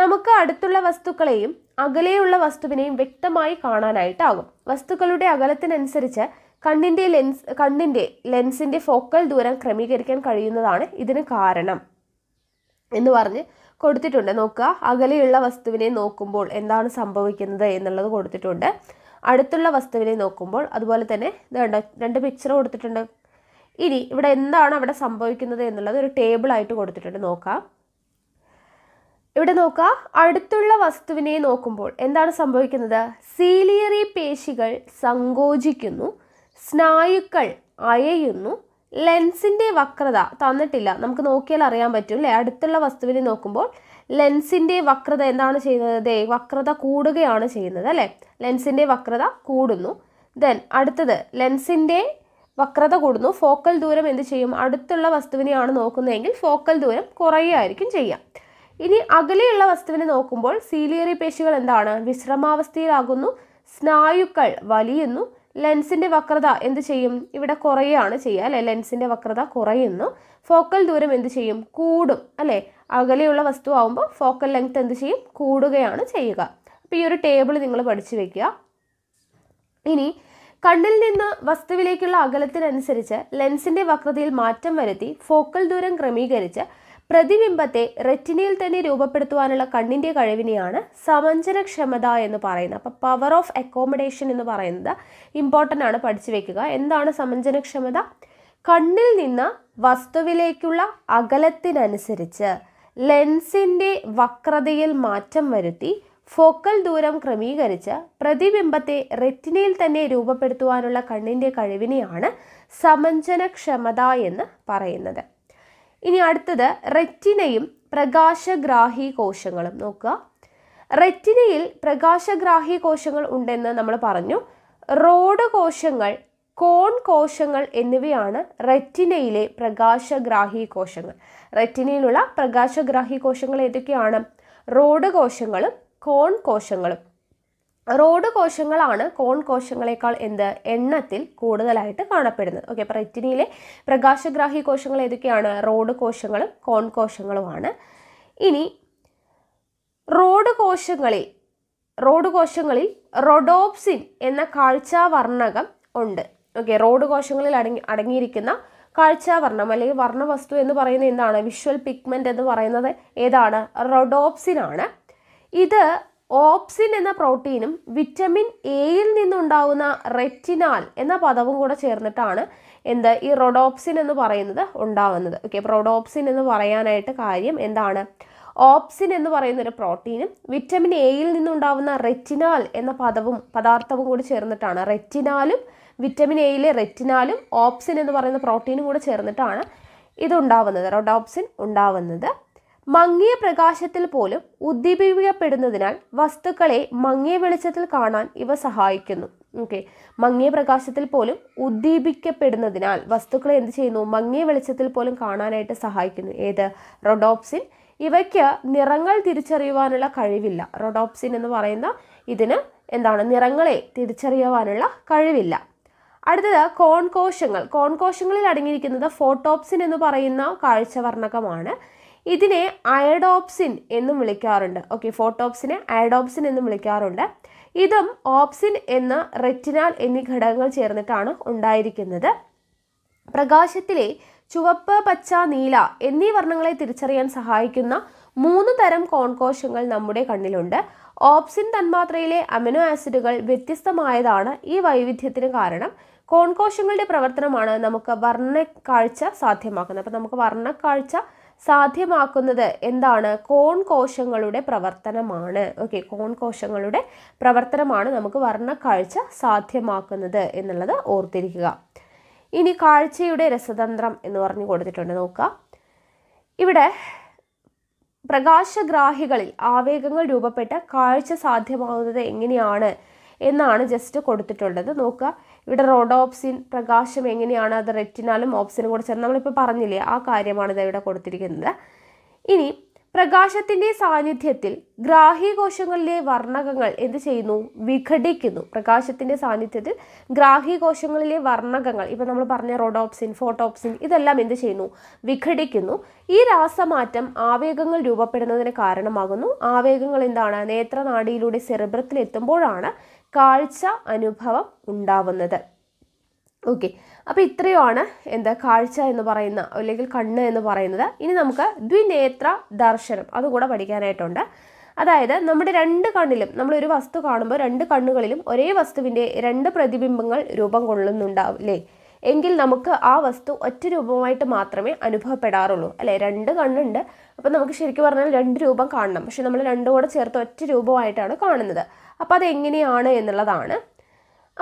നമുക്ക് അടുത്തുള്ള വസ്തുക്കളെയും അകലെയുള്ള വസ്തുവിനെയും വ്യക്തമായി കാണാനായിട്ടാകും വസ്തുക്കളുടെ അകലത്തിനനുസരിച്ച് കണ്ണിൻ്റെ ലെൻസ് കണ്ണിൻ്റെ ലെൻസിൻ്റെ ഫോക്കൽ ദൂരം ക്രമീകരിക്കാൻ കഴിയുന്നതാണ് ഇതിന് കാരണം എന്ന് പറഞ്ഞ് കൊടുത്തിട്ടുണ്ട് നോക്കുക അകലെയുള്ള വസ്തുവിനെ നോക്കുമ്പോൾ എന്താണ് സംഭവിക്കുന്നത് എന്നുള്ളത് കൊടുത്തിട്ടുണ്ട് അടുത്തുള്ള വസ്തുവിനെ നോക്കുമ്പോൾ അതുപോലെ തന്നെ വേണ്ട രണ്ട് പിക്ചർ കൊടുത്തിട്ടുണ്ട് ഇനി ഇവിടെ എന്താണ് അവിടെ സംഭവിക്കുന്നത് എന്നുള്ളത് ഒരു ടേബിൾ ആയിട്ട് കൊടുത്തിട്ടുണ്ട് നോക്കാം ഇവിടെ നോക്കുക അടുത്തുള്ള വസ്തുവിനെ നോക്കുമ്പോൾ എന്താണ് സംഭവിക്കുന്നത് സീലിയറി പേശികൾ സങ്കോചിക്കുന്നു സ്നായുക്കൾ അയയുന്നു ലെൻസിൻ്റെ വക്രത തന്നിട്ടില്ല നമുക്ക് നോക്കിയാൽ അറിയാൻ പറ്റും അല്ലേ അടുത്തുള്ള വസ്തുവിനെ നോക്കുമ്പോൾ ലെൻസിൻ്റെ വക്രത എന്താണ് ചെയ്യുന്നത് വക്രത കൂടുകയാണ് ചെയ്യുന്നത് അല്ലേ ലെൻസിൻ്റെ വക്രത കൂടുന്നു ദെൻ അടുത്തത് ലെൻസിൻ്റെ വക്രത കൂടുന്നു ഫോക്കൽ ദൂരം എന്ത് ചെയ്യും അടുത്തുള്ള വസ്തുവിനെയാണ് നോക്കുന്നതെങ്കിൽ ഫോക്കൽ ദൂരം കുറയുകയായിരിക്കും ചെയ്യുക ഇനി അകലെയുള്ള വസ്തുവിനെ നോക്കുമ്പോൾ സീലിയറി പേശികൾ എന്താണ് വിശ്രമാവസ്ഥയിലാകുന്നു സ്നായുക്കൾ വലിയുന്നു ലെൻസിൻ്റെ വക്രത എന്ത് ചെയ്യും ഇവിടെ കുറയുകയാണ് ചെയ്യുക അല്ലേ ലെൻസിൻ്റെ വക്രത കുറയുന്നു ഫോക്കൽ ദൂരം എന്ത് ചെയ്യും കൂടും അല്ലേ അകലെയുള്ള വസ്തു ആവുമ്പോൾ ഫോക്കൽ ലെങ്ത് എന്ത് ചെയ്യും കൂടുകയാണ് ചെയ്യുക അപ്പോൾ ഈ ഒരു ടേബിൾ നിങ്ങൾ പഠിച്ചു വെക്കുക ഇനി കണ്ണിൽ നിന്ന് വസ്തുവിലേക്കുള്ള അകലത്തിനനുസരിച്ച് ലെൻസിൻ്റെ വക്രതയിൽ മാറ്റം വരുത്തി ഫോക്കൽ ദൂരം ക്രമീകരിച്ച് പ്രതിബിംബത്തെ റെറ്റിനയിൽ തന്നെ രൂപപ്പെടുത്തുവാനുള്ള കണ്ണിൻ്റെ കഴിവിനെയാണ് സമഞ്ജനക്ഷമത എന്ന് പറയുന്നത് അപ്പോൾ പവർ ഓഫ് അക്കോമഡേഷൻ എന്ന് പറയുന്നത് ഇമ്പോർട്ടൻ്റ് ആണ് പഠിച്ചു വെക്കുക എന്താണ് സമഞ്ജനക്ഷമത കണ്ണിൽ നിന്ന് വസ്തുവിലേക്കുള്ള അകലത്തിനനുസരിച്ച് ലെൻസിൻ്റെ വക്രതയിൽ മാറ്റം വരുത്തി ഫോക്കൽ ദൂരം ക്രമീകരിച്ച് പ്രതിബിംബത്തെ റെറ്റിനയിൽ തന്നെ രൂപപ്പെടുത്തുവാനുള്ള കണ്ണിൻ്റെ കഴിവിനെയാണ് സമഞ്ജനക്ഷമത എന്ന് പറയുന്നത് ഇനി അടുത്തത് റെറ്റിനയും പ്രകാശഗ്രാഹി കോശങ്ങളും നോക്കുക റെറ്റിനയിൽ പ്രകാശഗ്രാഹി കോശങ്ങൾ ഉണ്ടെന്ന് നമ്മൾ പറഞ്ഞു റോഡ് കോശങ്ങൾ കോൺ കോശങ്ങൾ എന്നിവയാണ് റെറ്റിനയിലെ പ്രകാശഗ്രാഹി കോശങ്ങൾ റെറ്റിനയിലുള്ള പ്രകാശഗ്രാഹി കോശങ്ങൾ ഏതൊക്കെയാണ് റോഡ് കോശങ്ങളും കോൺ കോശങ്ങളും റോഡ് കോശങ്ങളാണ് കോൺ കോശങ്ങളെക്കാൾ എന്ത് എണ്ണത്തിൽ കൂടുതലായിട്ട് കാണപ്പെടുന്നത് ഓക്കെ അപ്പോൾ റെറ്റിനിയിലെ പ്രകാശഗ്രാഹി കോശങ്ങൾ ഏതൊക്കെയാണ് റോഡ് കോശങ്ങളും കോൺ കോശങ്ങളുമാണ് ഇനി റോഡ് കോശങ്ങളിൽ റോഡ് കോശങ്ങളിൽ റൊഡോപ്സിൻ എന്ന കാഴ്ചാവർണകം ഉണ്ട് ഓക്കെ റോഡ് കോശങ്ങളിൽ അടങ്ങി അടങ്ങിയിരിക്കുന്ന കാഴ്ചാവർണം അല്ലെങ്കിൽ വർണ്ണവസ്തു എന്ന് പറയുന്നത് എന്താണ് വിഷ്വൽ പിഗ്മെൻ്റ് എന്ന് പറയുന്നത് ഏതാണ് റൊഡോപ്സിനാണ് ഇത് ഓപ്സിൻ എന്ന പ്രോട്ടീനും വിറ്റമിൻ എയിൽ നിന്നുണ്ടാവുന്ന റെറ്റിനാൽ എന്ന പദവും കൂടെ ചേർന്നിട്ടാണ് എന്ത് ഈ റൊഡോപ്സിൻ എന്ന് പറയുന്നത് ഉണ്ടാവുന്നത് ഓക്കെ റൊഡോപ്സിൻ എന്ന് പറയാനായിട്ട് കാര്യം എന്താണ് ഓപ്സിൻ എന്ന് പറയുന്ന ഒരു പ്രോട്ടീനും വിറ്റമിൻ എയിൽ നിന്നുണ്ടാവുന്ന റെറ്റിനാൽ എന്ന പദവും പദാർത്ഥവും കൂടി ചേർന്നിട്ടാണ് റെറ്റിനാലും വിറ്റമിൻ എയിലെ റെറ്റിനാലും ഓപ്സിൻ എന്ന് പറയുന്ന പ്രോട്ടീനും കൂടെ ചേർന്നിട്ടാണ് ഇതുണ്ടാവുന്നത് റൊഡോപ്സിൻ ഉണ്ടാവുന്നത് മങ്ങിയ പ്രകാശത്തിൽ പോലും ഉദ്ദീപിക്കപ്പെടുന്നതിനാൽ വസ്തുക്കളെ മങ്ങിയ വെളിച്ചത്തിൽ കാണാൻ ഇവ സഹായിക്കുന്നു ഓക്കെ മങ്ങിയ പ്രകാശത്തിൽ പോലും ഉദ്ദീപിക്കപ്പെടുന്നതിനാൽ വസ്തുക്കളെ എന്ത് ചെയ്യുന്നു മങ്ങിയ വെളിച്ചത്തിൽ പോലും കാണാനായിട്ട് സഹായിക്കുന്നു ഏത് റൊഡോപ്സിൻ ഇവയ്ക്ക് നിറങ്ങൾ തിരിച്ചറിയുവാനുള്ള കഴിവില്ല റൊഡോപ്സിൻ എന്ന് പറയുന്ന ഇതിന് എന്താണ് നിറങ്ങളെ തിരിച്ചറിയുവാനുള്ള കഴിവില്ല അടുത്തത് കോൺകോശങ്ങൾ കോൺകോശങ്ങളിൽ അടങ്ങിയിരിക്കുന്നത് ഫോട്ടോപ്സിൻ എന്ന് പറയുന്ന കാഴ്ചവർണകമാണ് ഇതിനെ അയഡോപ്സിൻ എന്നും വിളിക്കാറുണ്ട് ഓക്കെ ഫോട്ടോപ്സിനെ അയഡോപ്സിൻ എന്നും വിളിക്കാറുണ്ട് ഇതും ഓപ്സിൻ എന്ന റെറ്റിനാൽ എന്നീ ഘടകങ്ങൾ ചേർന്നിട്ടാണ് ഉണ്ടായിരിക്കുന്നത് പ്രകാശത്തിലെ ചുവപ്പ് പച്ച നീല എന്നീ വർണ്ണങ്ങളെ തിരിച്ചറിയാൻ സഹായിക്കുന്ന മൂന്ന് തരം കോൺകോശങ്ങൾ നമ്മുടെ കണ്ണിലുണ്ട് ഓപ്സിൻ തന്മാത്രയിലെ അമിനോ ആസിഡുകൾ വ്യത്യസ്തമായതാണ് ഈ വൈവിധ്യത്തിന് കാരണം കോൺകോശങ്ങളുടെ പ്രവർത്തനമാണ് നമുക്ക് വർണ്ണക്കാഴ്ച സാധ്യമാക്കുന്നത് അപ്പോൾ നമുക്ക് വർണ്ണക്കാഴ്ച സാധ്യമാക്കുന്നത് എന്താണ് കോൺ കോശങ്ങളുടെ പ്രവർത്തനമാണ് ഓക്കെ കോൺ കോശങ്ങളുടെ പ്രവർത്തനമാണ് നമുക്ക് വർണ്ണക്കാഴ്ച സാധ്യമാക്കുന്നത് എന്നുള്ളത് ഓർത്തിരിക്കുക ഇനി കാഴ്ചയുടെ രസതന്ത്രം എന്ന് പറഞ്ഞു കൊടുത്തിട്ടുണ്ട് നോക്കുക ഇവിടെ പ്രകാശഗ്രാഹികളിൽ ആവേഗങ്ങൾ രൂപപ്പെട്ട കാഴ്ച സാധ്യമാകുന്നത് എങ്ങനെയാണ് എന്നാണ് ജസ്റ്റ് കൊടുത്തിട്ടുള്ളത് നോക്കുക ഇവിടെ റോഡോപ്സിൻ പ്രകാശം എങ്ങനെയാണ് അത് റെറ്റിനാലും ഓപ്സിനും കൂടെ ചേർന്ന് നമ്മളിപ്പോൾ പറഞ്ഞില്ലേ ആ കാര്യമാണ് ഇത് ഇവിടെ കൊടുത്തിരിക്കുന്നത് ഇനി പ്രകാശത്തിന്റെ സാന്നിധ്യത്തിൽ ഗ്രാഹി കോശങ്ങളിലെ വർണ്ണകങ്ങൾ എന്ത് ചെയ്യുന്നു വിഘടിക്കുന്നു പ്രകാശത്തിന്റെ സാന്നിധ്യത്തിൽ ഗ്രാഹി കോശങ്ങളിലെ വർണ്ണകങ്ങൾ ഇപ്പം നമ്മൾ പറഞ്ഞ റോഡോപ്സിൻ ഫോട്ടോപ്സിൻ ഇതെല്ലാം എന്ത് ചെയ്യുന്നു വിഘടിക്കുന്നു ഈ രാസമാറ്റം ആവേഗങ്ങൾ രൂപപ്പെടുന്നതിന് കാരണമാകുന്നു ആവേഗങ്ങൾ എന്താണ് നേത്രനാടിയിലൂടെ സെറിബ്രത്തിൽ എത്തുമ്പോഴാണ് കാഴ്ച അനുഭവം ഉണ്ടാവുന്നത് ഓക്കെ അപ്പോൾ ഇത്രയുമാണ് എന്താ കാഴ്ച എന്ന് പറയുന്ന അല്ലെങ്കിൽ കണ്ണ് എന്ന് പറയുന്നത് ഇനി നമുക്ക് ദ്വിനേത്ര ദർശനം അതുകൂടെ പഠിക്കാനായിട്ടുണ്ട് അതായത് നമ്മുടെ രണ്ട് കണ്ണിലും നമ്മൾ ഒരു വസ്തു കാണുമ്പോൾ രണ്ട് കണ്ണുകളിലും ഒരേ വസ്തുവിൻ്റെ രണ്ട് പ്രതിബിംബങ്ങൾ രൂപം കൊള്ളുന്നുണ്ടാവും അല്ലേ എങ്കിൽ നമുക്ക് ആ വസ്തു ഒറ്റ രൂപമായിട്ട് മാത്രമേ അനുഭവപ്പെടാറുള്ളൂ അല്ലേ രണ്ട് കണ്ണുണ്ട് അപ്പോൾ നമുക്ക് ശരിക്കും പറഞ്ഞാൽ രണ്ട് രൂപം കാണണം പക്ഷെ നമ്മൾ രണ്ടും കൂടെ ചേർത്ത് ഒറ്റ രൂപമായിട്ടാണ് കാണുന്നത് അപ്പോൾ അതെങ്ങനെയാണ് എന്നുള്ളതാണ്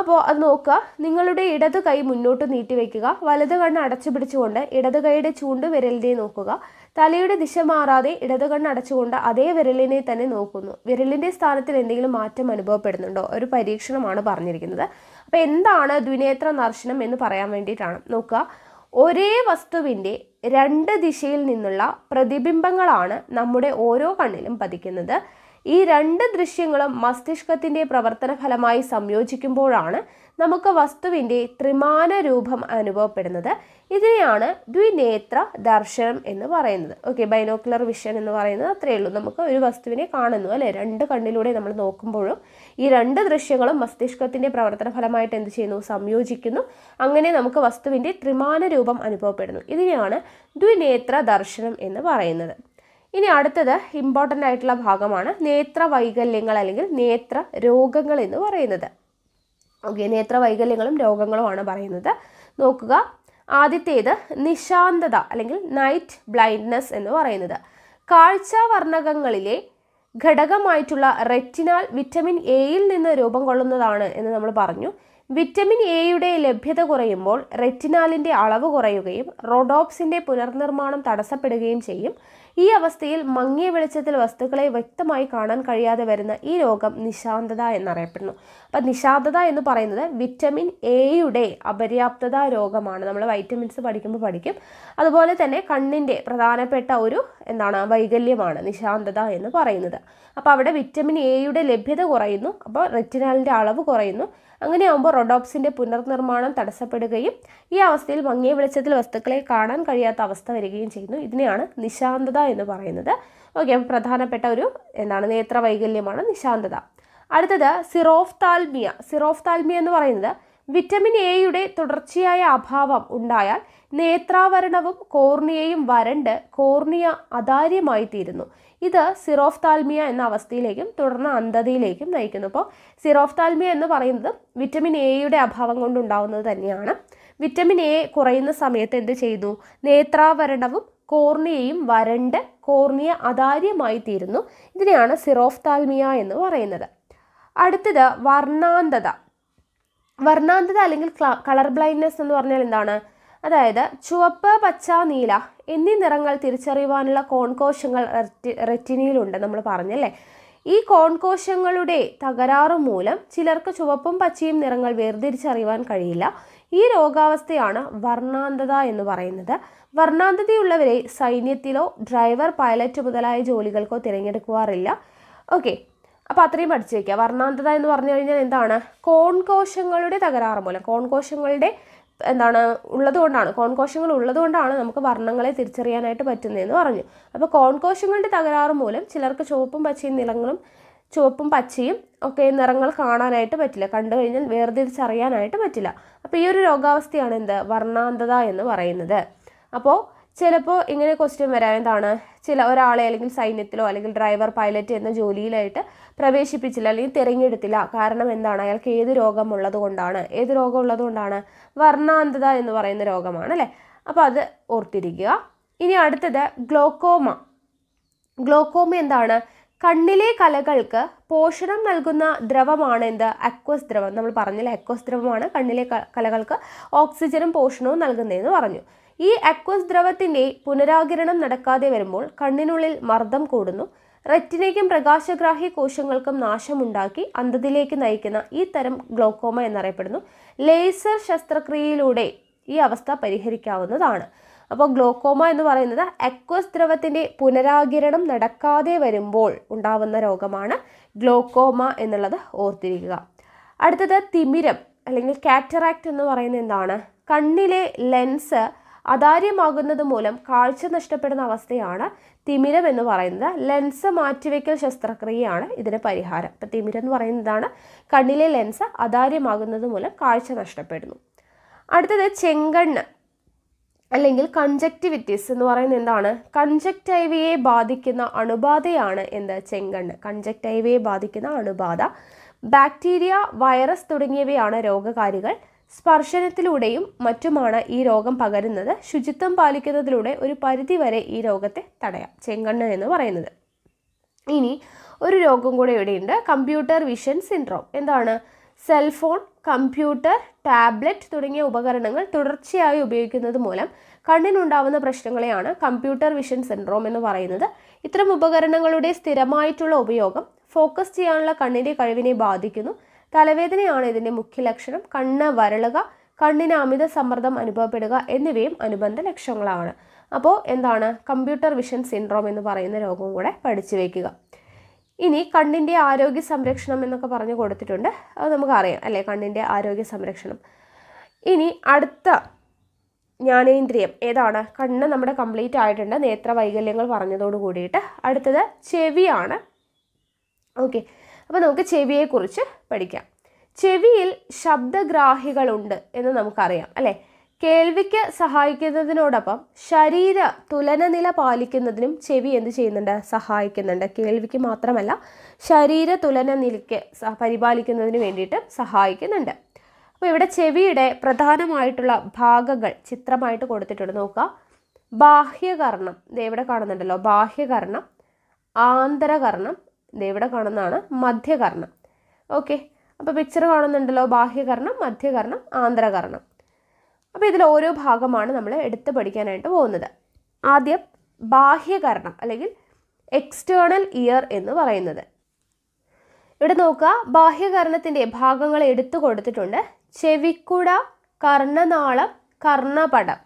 അപ്പോൾ അത് നോക്കുക നിങ്ങളുടെ ഇടത് കൈ മുന്നോട്ട് നീട്ടി വയ്ക്കുക വലത് കണ്ണ് അടച്ചു പിടിച്ചുകൊണ്ട് ഇടത് കൈയുടെ ചൂണ്ട് വിരലിനെ നോക്കുക തലയുടെ ദിശ മാറാതെ ഇടത് കണ്ണ് അടച്ചുകൊണ്ട് അതേ വിരലിനെ തന്നെ നോക്കുന്നു വിരലിൻ്റെ സ്ഥാനത്തിൽ എന്തെങ്കിലും മാറ്റം അനുഭവപ്പെടുന്നുണ്ടോ ഒരു പരീക്ഷണമാണ് പറഞ്ഞിരിക്കുന്നത് അപ്പോൾ എന്താണ് ദ്വിനേത്ര ദർശനം എന്ന് പറയാൻ വേണ്ടിയിട്ടാണ് നോക്കുക ഒരേ വസ്തുവിൻ്റെ രണ്ട് ദിശയിൽ നിന്നുള്ള പ്രതിബിംബങ്ങളാണ് നമ്മുടെ ഓരോ കണ്ണിലും പതിക്കുന്നത് ഈ രണ്ട് ദൃശ്യങ്ങളും മസ്തിഷ്കത്തിന്റെ പ്രവർത്തന ഫലമായി സംയോജിക്കുമ്പോഴാണ് നമുക്ക് വസ്തുവിൻ്റെ ത്രിമാന രൂപം അനുഭവപ്പെടുന്നത് ഇതിനെയാണ് ദ്വിനേത്ര ദർശനം എന്ന് പറയുന്നത് ഓക്കെ ബൈനോക്കുലർ വിഷൻ എന്ന് പറയുന്നത് അത്രയേ ഉള്ളൂ നമുക്ക് ഒരു വസ്തുവിനെ കാണുന്നു അല്ലേ രണ്ട് കണ്ണിലൂടെ നമ്മൾ നോക്കുമ്പോഴും ഈ രണ്ട് ദൃശ്യങ്ങളും മസ്തിഷ്കത്തിൻ്റെ പ്രവർത്തന ഫലമായിട്ട് എന്ത് ചെയ്യുന്നു സംയോജിക്കുന്നു അങ്ങനെ നമുക്ക് വസ്തുവിൻ്റെ ത്രിമാന രൂപം അനുഭവപ്പെടുന്നു ഇതിനെയാണ് ദ്വിനേത്ര ദർശനം എന്ന് പറയുന്നത് ഇനി അടുത്തത് ഇമ്പോർട്ടൻ്റ് ആയിട്ടുള്ള ഭാഗമാണ് നേത്ര വൈകല്യങ്ങൾ അല്ലെങ്കിൽ നേത്ര രോഗങ്ങൾ എന്ന് പറയുന്നത് ഓക്കെ നേത്ര വൈകല്യങ്ങളും രോഗങ്ങളുമാണ് പറയുന്നത് നോക്കുക ആദ്യത്തേത് നിശാന്തത അല്ലെങ്കിൽ നൈറ്റ് ബ്ലൈൻഡ്നെസ് എന്ന് പറയുന്നത് കാഴ്ചവർണ്ണകങ്ങളിലെ ഘടകമായിട്ടുള്ള റെറ്റിനാൽ വിറ്റമിൻ എയിൽ നിന്ന് രൂപം കൊള്ളുന്നതാണ് എന്ന് നമ്മൾ പറഞ്ഞു വിറ്റമിൻ എയുടെ ലഭ്യത കുറയുമ്പോൾ റെറ്റിനാലിൻ്റെ അളവ് കുറയുകയും റോഡോപ്സിൻ്റെ പുനർനിർമ്മാണം തടസ്സപ്പെടുകയും ചെയ്യും ഈ അവസ്ഥയിൽ മങ്ങിയ വെളിച്ചത്തിൽ വസ്തുക്കളെ വ്യക്തമായി കാണാൻ കഴിയാതെ വരുന്ന ഈ രോഗം നിശാന്തത എന്നറിയപ്പെടുന്നു അപ്പം നിശാന്തത എന്ന് പറയുന്നത് വിറ്റമിൻ എയുടെ അപര്യാപ്തത രോഗമാണ് നമ്മൾ വൈറ്റമിൻസ് പഠിക്കുമ്പോൾ പഠിക്കും അതുപോലെ തന്നെ കണ്ണിൻ്റെ പ്രധാനപ്പെട്ട ഒരു എന്താണ് വൈകല്യമാണ് നിശാന്തത എന്ന് പറയുന്നത് അപ്പോൾ അവിടെ വിറ്റമിൻ എയുടെ ലഭ്യത കുറയുന്നു അപ്പോൾ റെറ്റിനാളിൻ്റെ അളവ് കുറയുന്നു അങ്ങനെയാകുമ്പോൾ റൊഡോപ്സിൻ്റെ പുനർനിർമ്മാണം തടസ്സപ്പെടുകയും ഈ അവസ്ഥയിൽ മങ്ങിയ വെളിച്ചത്തിൽ വസ്തുക്കളെ കാണാൻ കഴിയാത്ത അവസ്ഥ വരികയും ചെയ്യുന്നു ഇതിനെയാണ് നിശാന്തത എന്ന് പറയുന്നത് ഓക്കെ അപ്പോൾ പ്രധാനപ്പെട്ട ഒരു എന്താണ് നേത്രവൈകല്യമാണ് നിശാന്തത അടുത്തത് സിറോഫ്താൽമിയ സിറോഫ്താൽമിയ എന്ന് പറയുന്നത് വിറ്റമിൻ എയുടെ തുടർച്ചയായ അഭാവം ഉണ്ടായാൽ നേത്രാവരണവും കോർണിയയും വരണ്ട് കോർണിയ അതാര്യമായി തീരുന്നു ഇത് സിറോഫ്താൽമിയ എന്ന അവസ്ഥയിലേക്കും തുടർന്ന് അന്ധതയിലേക്കും നയിക്കുന്നു അപ്പോൾ സിറോഫ്താൽമിയ എന്ന് പറയുന്നത് വിറ്റമിൻ എയുടെ അഭാവം കൊണ്ടുണ്ടാവുന്നത് തന്നെയാണ് വിറ്റമിൻ എ കുറയുന്ന സമയത്ത് എന്ത് ചെയ്യുന്നു നേത്രാവരണവും കോർണിയയും വരണ്ട് കോർണിയ അതാര്യമായി തീരുന്നു ഇതിനെയാണ് സിറോഫ്താൽമിയ എന്ന് പറയുന്നത് അടുത്തത് വർണ്ണാന്തത വർണ്ണാന്തത അല്ലെങ്കിൽ കളർ ബ്ലൈൻഡ്നെസ് എന്ന് പറഞ്ഞാൽ എന്താണ് അതായത് ചുവപ്പ് പച്ച നീല എന്നീ നിറങ്ങൾ തിരിച്ചറിയുവാനുള്ള കോൺകോശങ്ങൾ റെറ്റി റെറ്റിനിയിലുണ്ട് നമ്മൾ പറഞ്ഞല്ലേ ഈ കോൺകോശങ്ങളുടെ തകരാറ് മൂലം ചിലർക്ക് ചുവപ്പും പച്ചയും നിറങ്ങൾ വേർതിരിച്ചറിയുവാൻ കഴിയില്ല ഈ രോഗാവസ്ഥയാണ് വർണ്ണാന്തത എന്ന് പറയുന്നത് വർണ്ണാന്തതയുള്ളവരെ സൈന്യത്തിലോ ഡ്രൈവർ പൈലറ്റ് മുതലായ ജോലികൾക്കോ തിരഞ്ഞെടുക്കുവാറില്ല ഓക്കെ അപ്പോൾ അത്രയും പഠിച്ചു വയ്ക്കുക വർണ്ണാന്തത എന്ന് പറഞ്ഞു കഴിഞ്ഞാൽ എന്താണ് കോൺകോശങ്ങളുടെ തകരാറ് മൂലം കോൺകോശങ്ങളുടെ എന്താണ് ഉള്ളതുകൊണ്ടാണ് കോൺകോശങ്ങൾ ഉള്ളതുകൊണ്ടാണ് നമുക്ക് വർണ്ണങ്ങളെ തിരിച്ചറിയാനായിട്ട് പറ്റുന്നതെന്ന് പറഞ്ഞു അപ്പോൾ കോൺകോശങ്ങളുടെ തകരാറ് മൂലം ചിലർക്ക് ചുവപ്പും പച്ചയും നിറങ്ങളും ചുവപ്പും പച്ചയും ഒക്കെ നിറങ്ങൾ കാണാനായിട്ട് പറ്റില്ല കണ്ടു കഴിഞ്ഞാൽ വേർതിരിച്ചറിയാനായിട്ട് പറ്റില്ല അപ്പോൾ ഈ ഒരു രോഗാവസ്ഥയാണ് എന്ത് വർണ്ണാന്തത എന്ന് പറയുന്നത് അപ്പോൾ ചിലപ്പോൾ ഇങ്ങനെ ക്വസ്റ്റ്യൻ വരാൻ ചില ഒരാളെ അല്ലെങ്കിൽ സൈന്യത്തിലോ അല്ലെങ്കിൽ ഡ്രൈവർ പൈലറ്റ് എന്ന ജോലിയിലായിട്ട് പ്രവേശിപ്പിച്ചില്ല അല്ലെങ്കിൽ തിരഞ്ഞെടുത്തില്ല കാരണം എന്താണ് അയാൾക്ക് ഏത് രോഗമുള്ളത് കൊണ്ടാണ് ഏത് രോഗമുള്ളത് കൊണ്ടാണ് വർണ്ണാന്തത എന്ന് പറയുന്ന രോഗമാണ് അല്ലേ അപ്പോൾ അത് ഓർത്തിരിക്കുക ഇനി അടുത്തത് ഗ്ലോക്കോമ ഗ്ലോക്കോമ എന്താണ് കണ്ണിലെ കലകൾക്ക് പോഷണം നൽകുന്ന ദ്രവമാണ് എന്ത് അക്വസ് ദ്രവം നമ്മൾ പറഞ്ഞില്ല അക്വസ് ദ്രവമാണ് കണ്ണിലെ കലകൾക്ക് ഓക്സിജനും പോഷണവും നൽകുന്നതെന്ന് പറഞ്ഞു ഈ അക്വസ് ദ്രവത്തിന്റെ പുനരാകിരണം നടക്കാതെ വരുമ്പോൾ കണ്ണിനുള്ളിൽ മർദ്ദം കൂടുന്നു റെറ്റിനയ്ക്കും പ്രകാശഗ്രാഹി കോശങ്ങൾക്കും നാശമുണ്ടാക്കി അന്ധതയിലേക്ക് നയിക്കുന്ന ഈ തരം ഗ്ലോക്കോമ എന്നറിയപ്പെടുന്നു ലേസർ ശസ്ത്രക്രിയയിലൂടെ ഈ അവസ്ഥ പരിഹരിക്കാവുന്നതാണ് അപ്പോൾ ഗ്ലോക്കോമ എന്ന് പറയുന്നത് അക്വസ് ദ്രവത്തിൻ്റെ പുനരാകിരണം നടക്കാതെ വരുമ്പോൾ ഉണ്ടാവുന്ന രോഗമാണ് ഗ്ലോക്കോമ എന്നുള്ളത് ഓർത്തിരിക്കുക അടുത്തത് തിമിരം അല്ലെങ്കിൽ കാറ്ററാക്റ്റ് എന്ന് പറയുന്നത് എന്താണ് കണ്ണിലെ ലെൻസ് അതാര്യമാകുന്നത് മൂലം കാഴ്ച നഷ്ടപ്പെടുന്ന അവസ്ഥയാണ് തിമിരം എന്ന് പറയുന്നത് ലെൻസ് മാറ്റിവെക്കൽ ശസ്ത്രക്രിയയാണ് ഇതിന് പരിഹാരം ഇപ്പം തിമിരം എന്ന് പറയുന്നതാണ് കണ്ണിലെ ലെൻസ് അതാര്യമാകുന്നത് മൂലം കാഴ്ച നഷ്ടപ്പെടുന്നു അടുത്തത് ചെങ്കണ്ണ് അല്ലെങ്കിൽ കൺജക്റ്റിവിറ്റീസ് എന്ന് പറയുന്നത് എന്താണ് കൺജക്റ്റൈവിയെ ബാധിക്കുന്ന അണുബാധയാണ് എന്ത് ചെങ്കണ്ണ് കൺജക്റ്റൈവിയെ ബാധിക്കുന്ന അണുബാധ ബാക്ടീരിയ വൈറസ് തുടങ്ങിയവയാണ് രോഗകാരികൾ സ്പർശനത്തിലൂടെയും മറ്റുമാണ് ഈ രോഗം പകരുന്നത് ശുചിത്വം പാലിക്കുന്നതിലൂടെ ഒരു പരിധി വരെ ഈ രോഗത്തെ തടയാം ചെങ്കണ്ണ് എന്ന് പറയുന്നത് ഇനി ഒരു രോഗം കൂടെ ഇവിടെയുണ്ട് കമ്പ്യൂട്ടർ വിഷൻ സിൻഡ്രോം എന്താണ് സെൽഫോൺ കമ്പ്യൂട്ടർ ടാബ്ലറ്റ് തുടങ്ങിയ ഉപകരണങ്ങൾ തുടർച്ചയായി ഉപയോഗിക്കുന്നത് മൂലം കണ്ണിനുണ്ടാവുന്ന പ്രശ്നങ്ങളെയാണ് കമ്പ്യൂട്ടർ വിഷൻ സിൻഡ്രോം എന്ന് പറയുന്നത് ഇത്തരം ഉപകരണങ്ങളുടെ സ്ഥിരമായിട്ടുള്ള ഉപയോഗം ഫോക്കസ് ചെയ്യാനുള്ള കണ്ണിൻ്റെ കഴിവിനെ ബാധിക്കുന്നു തലവേദനയാണ് ഇതിൻ്റെ മുഖ്യ ലക്ഷണം കണ്ണ് വരളുക കണ്ണിന് അമിത സമ്മർദ്ദം അനുഭവപ്പെടുക എന്നിവയും അനുബന്ധ ലക്ഷണങ്ങളാണ് അപ്പോൾ എന്താണ് കമ്പ്യൂട്ടർ വിഷൻ സിൻഡ്രോം എന്ന് പറയുന്ന രോഗവും കൂടെ പഠിച്ചു വയ്ക്കുക ഇനി കണ്ണിൻ്റെ ആരോഗ്യ സംരക്ഷണം എന്നൊക്കെ പറഞ്ഞു കൊടുത്തിട്ടുണ്ട് അത് നമുക്കറിയാം അല്ലേ കണ്ണിൻ്റെ ആരോഗ്യ സംരക്ഷണം ഇനി അടുത്ത ജ്ഞാനേന്ദ്രിയം ഏതാണ് കണ്ണ് നമ്മുടെ കംപ്ലീറ്റ് ആയിട്ടുണ്ട് നേത്ര വൈകല്യങ്ങൾ പറഞ്ഞതോട് കൂടിയിട്ട് അടുത്തത് ചെവിയാണ് ഓക്കെ അപ്പോൾ നമുക്ക് ചെവിയെക്കുറിച്ച് പഠിക്കാം ചെവിയിൽ ശബ്ദഗ്രാഹികളുണ്ട് എന്ന് നമുക്കറിയാം അല്ലേ കേൾവിക്ക് സഹായിക്കുന്നതിനോടൊപ്പം ശരീര തുലനനില പാലിക്കുന്നതിനും ചെവി എന്ത് ചെയ്യുന്നുണ്ട് സഹായിക്കുന്നുണ്ട് കേൾവിക്ക് മാത്രമല്ല ശരീര തുലനനിലയ്ക്ക് പരിപാലിക്കുന്നതിന് വേണ്ടിയിട്ട് സഹായിക്കുന്നുണ്ട് അപ്പോൾ ഇവിടെ ചെവിയുടെ പ്രധാനമായിട്ടുള്ള ഭാഗങ്ങൾ ചിത്രമായിട്ട് കൊടുത്തിട്ടുണ്ട് നോക്കുക ബാഹ്യകർണം ഇത് എവിടെ കാണുന്നുണ്ടല്ലോ ബാഹ്യകർണം ആന്തരകർണം ഇവിടെ കാണുന്നതാണ് മധ്യകർണം ഓക്കെ അപ്പോൾ പിക്ചർ കാണുന്നുണ്ടല്ലോ ബാഹ്യകർണം മധ്യകർണം ആന്തരകർണം അപ്പോൾ ഇതിൽ ഓരോ ഭാഗമാണ് നമ്മൾ എടുത്ത് പഠിക്കാനായിട്ട് പോകുന്നത് ആദ്യം ബാഹ്യകർണം അല്ലെങ്കിൽ എക്സ്റ്റേണൽ ഇയർ എന്ന് പറയുന്നത് ഇവിടെ നോക്കുക ബാഹ്യകർണത്തിൻ്റെ ഭാഗങ്ങൾ എടുത്തു കൊടുത്തിട്ടുണ്ട് ചെവിക്കുട കർണനാളം കർണപടം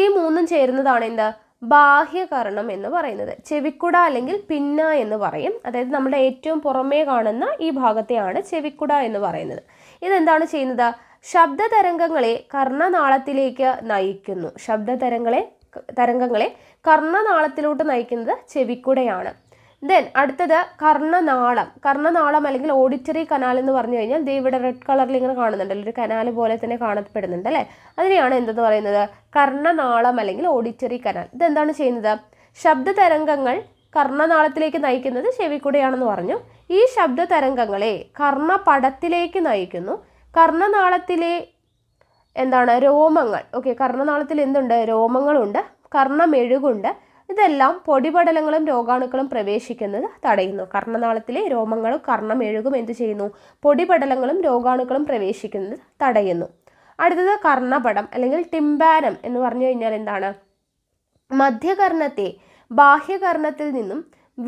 ഈ മൂന്നും ചേരുന്നതാണ് എന്താ ബാഹ്യകർണം എന്ന് പറയുന്നത് ചെവിക്കുട അല്ലെങ്കിൽ പിന്ന എന്ന് പറയും അതായത് നമ്മുടെ ഏറ്റവും പുറമേ കാണുന്ന ഈ ഭാഗത്തെയാണ് ചെവിക്കുട എന്ന് പറയുന്നത് ഇതെന്താണ് ചെയ്യുന്നത് ശബ്ദ തരംഗങ്ങളെ കർണനാളത്തിലേക്ക് നയിക്കുന്നു ശബ്ദ തരംഗങ്ങളെ തരംഗങ്ങളെ കർണനാളത്തിലോട്ട് നയിക്കുന്നത് ചെവിക്കുടയാണ് ദെൻ അടുത്തത് കർണനാളം കർണനാളം അല്ലെങ്കിൽ ഓഡിറ്ററി കനാൽ എന്ന് പറഞ്ഞു കഴിഞ്ഞാൽ ദേ ഇവിടെ റെഡ് കളറിൽ ഇങ്ങനെ കാണുന്നുണ്ടല്ലോ ഒരു കനാൽ പോലെ തന്നെ കാണപ്പെടുന്നുണ്ട് അല്ലേ അതിനെയാണ് എന്തെന്ന് പറയുന്നത് കർണനാളം അല്ലെങ്കിൽ ഓഡിറ്ററി കനാൽ ഇതെന്താണ് ചെയ്യുന്നത് ശബ്ദ തരംഗങ്ങൾ കർണനാളത്തിലേക്ക് നയിക്കുന്നത് ചെവിക്കൂടെയാണെന്ന് പറഞ്ഞു ഈ ശബ്ദ തരംഗങ്ങളെ കർണപടത്തിലേക്ക് നയിക്കുന്നു കർണനാളത്തിലെ എന്താണ് രോമങ്ങൾ ഓക്കെ കർണനാളത്തിൽ എന്തുണ്ട് രോമങ്ങളുണ്ട് കർണമെഴുകുണ്ട് ഇതെല്ലാം പൊടിപടലങ്ങളും രോഗാണുക്കളും പ്രവേശിക്കുന്നത് തടയുന്നു കർണനാളത്തിലെ രോമങ്ങളും കർണം എഴുകും എന്ത് ചെയ്യുന്നു പൊടിപടലങ്ങളും രോഗാണുക്കളും പ്രവേശിക്കുന്നത് തടയുന്നു അടുത്തത് കർണപടം അല്ലെങ്കിൽ ടിംബാനം എന്ന് പറഞ്ഞു കഴിഞ്ഞാൽ എന്താണ് മധ്യകർണത്തെ ബാഹ്യകർണത്തിൽ നിന്നും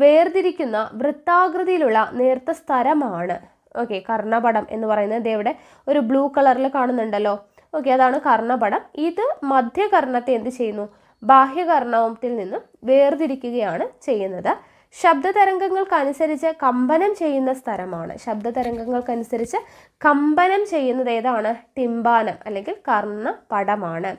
വേർതിരിക്കുന്ന വൃത്താകൃതിയിലുള്ള നേർത്ത സ്ഥലമാണ് ഓക്കെ കർണപടം എന്ന് പറയുന്നത് ഇവിടെ ഒരു ബ്ലൂ കളറിൽ കാണുന്നുണ്ടല്ലോ ഓക്കെ അതാണ് കർണപടം ഇത് മധ്യകർണത്തെ എന്ത് ചെയ്യുന്നു ബാഹ്യകർണവത്തിൽ നിന്നും വേർതിരിക്കുകയാണ് ചെയ്യുന്നത് ശബ്ദതരംഗങ്ങൾക്കനുസരിച്ച് കമ്പനം ചെയ്യുന്ന സ്ഥലമാണ് ശബ്ദതരംഗങ്ങൾക്കനുസരിച്ച് കമ്പനം ചെയ്യുന്നത് ഏതാണ് ടിംബാനം അല്ലെങ്കിൽ കർണ പടമാണ്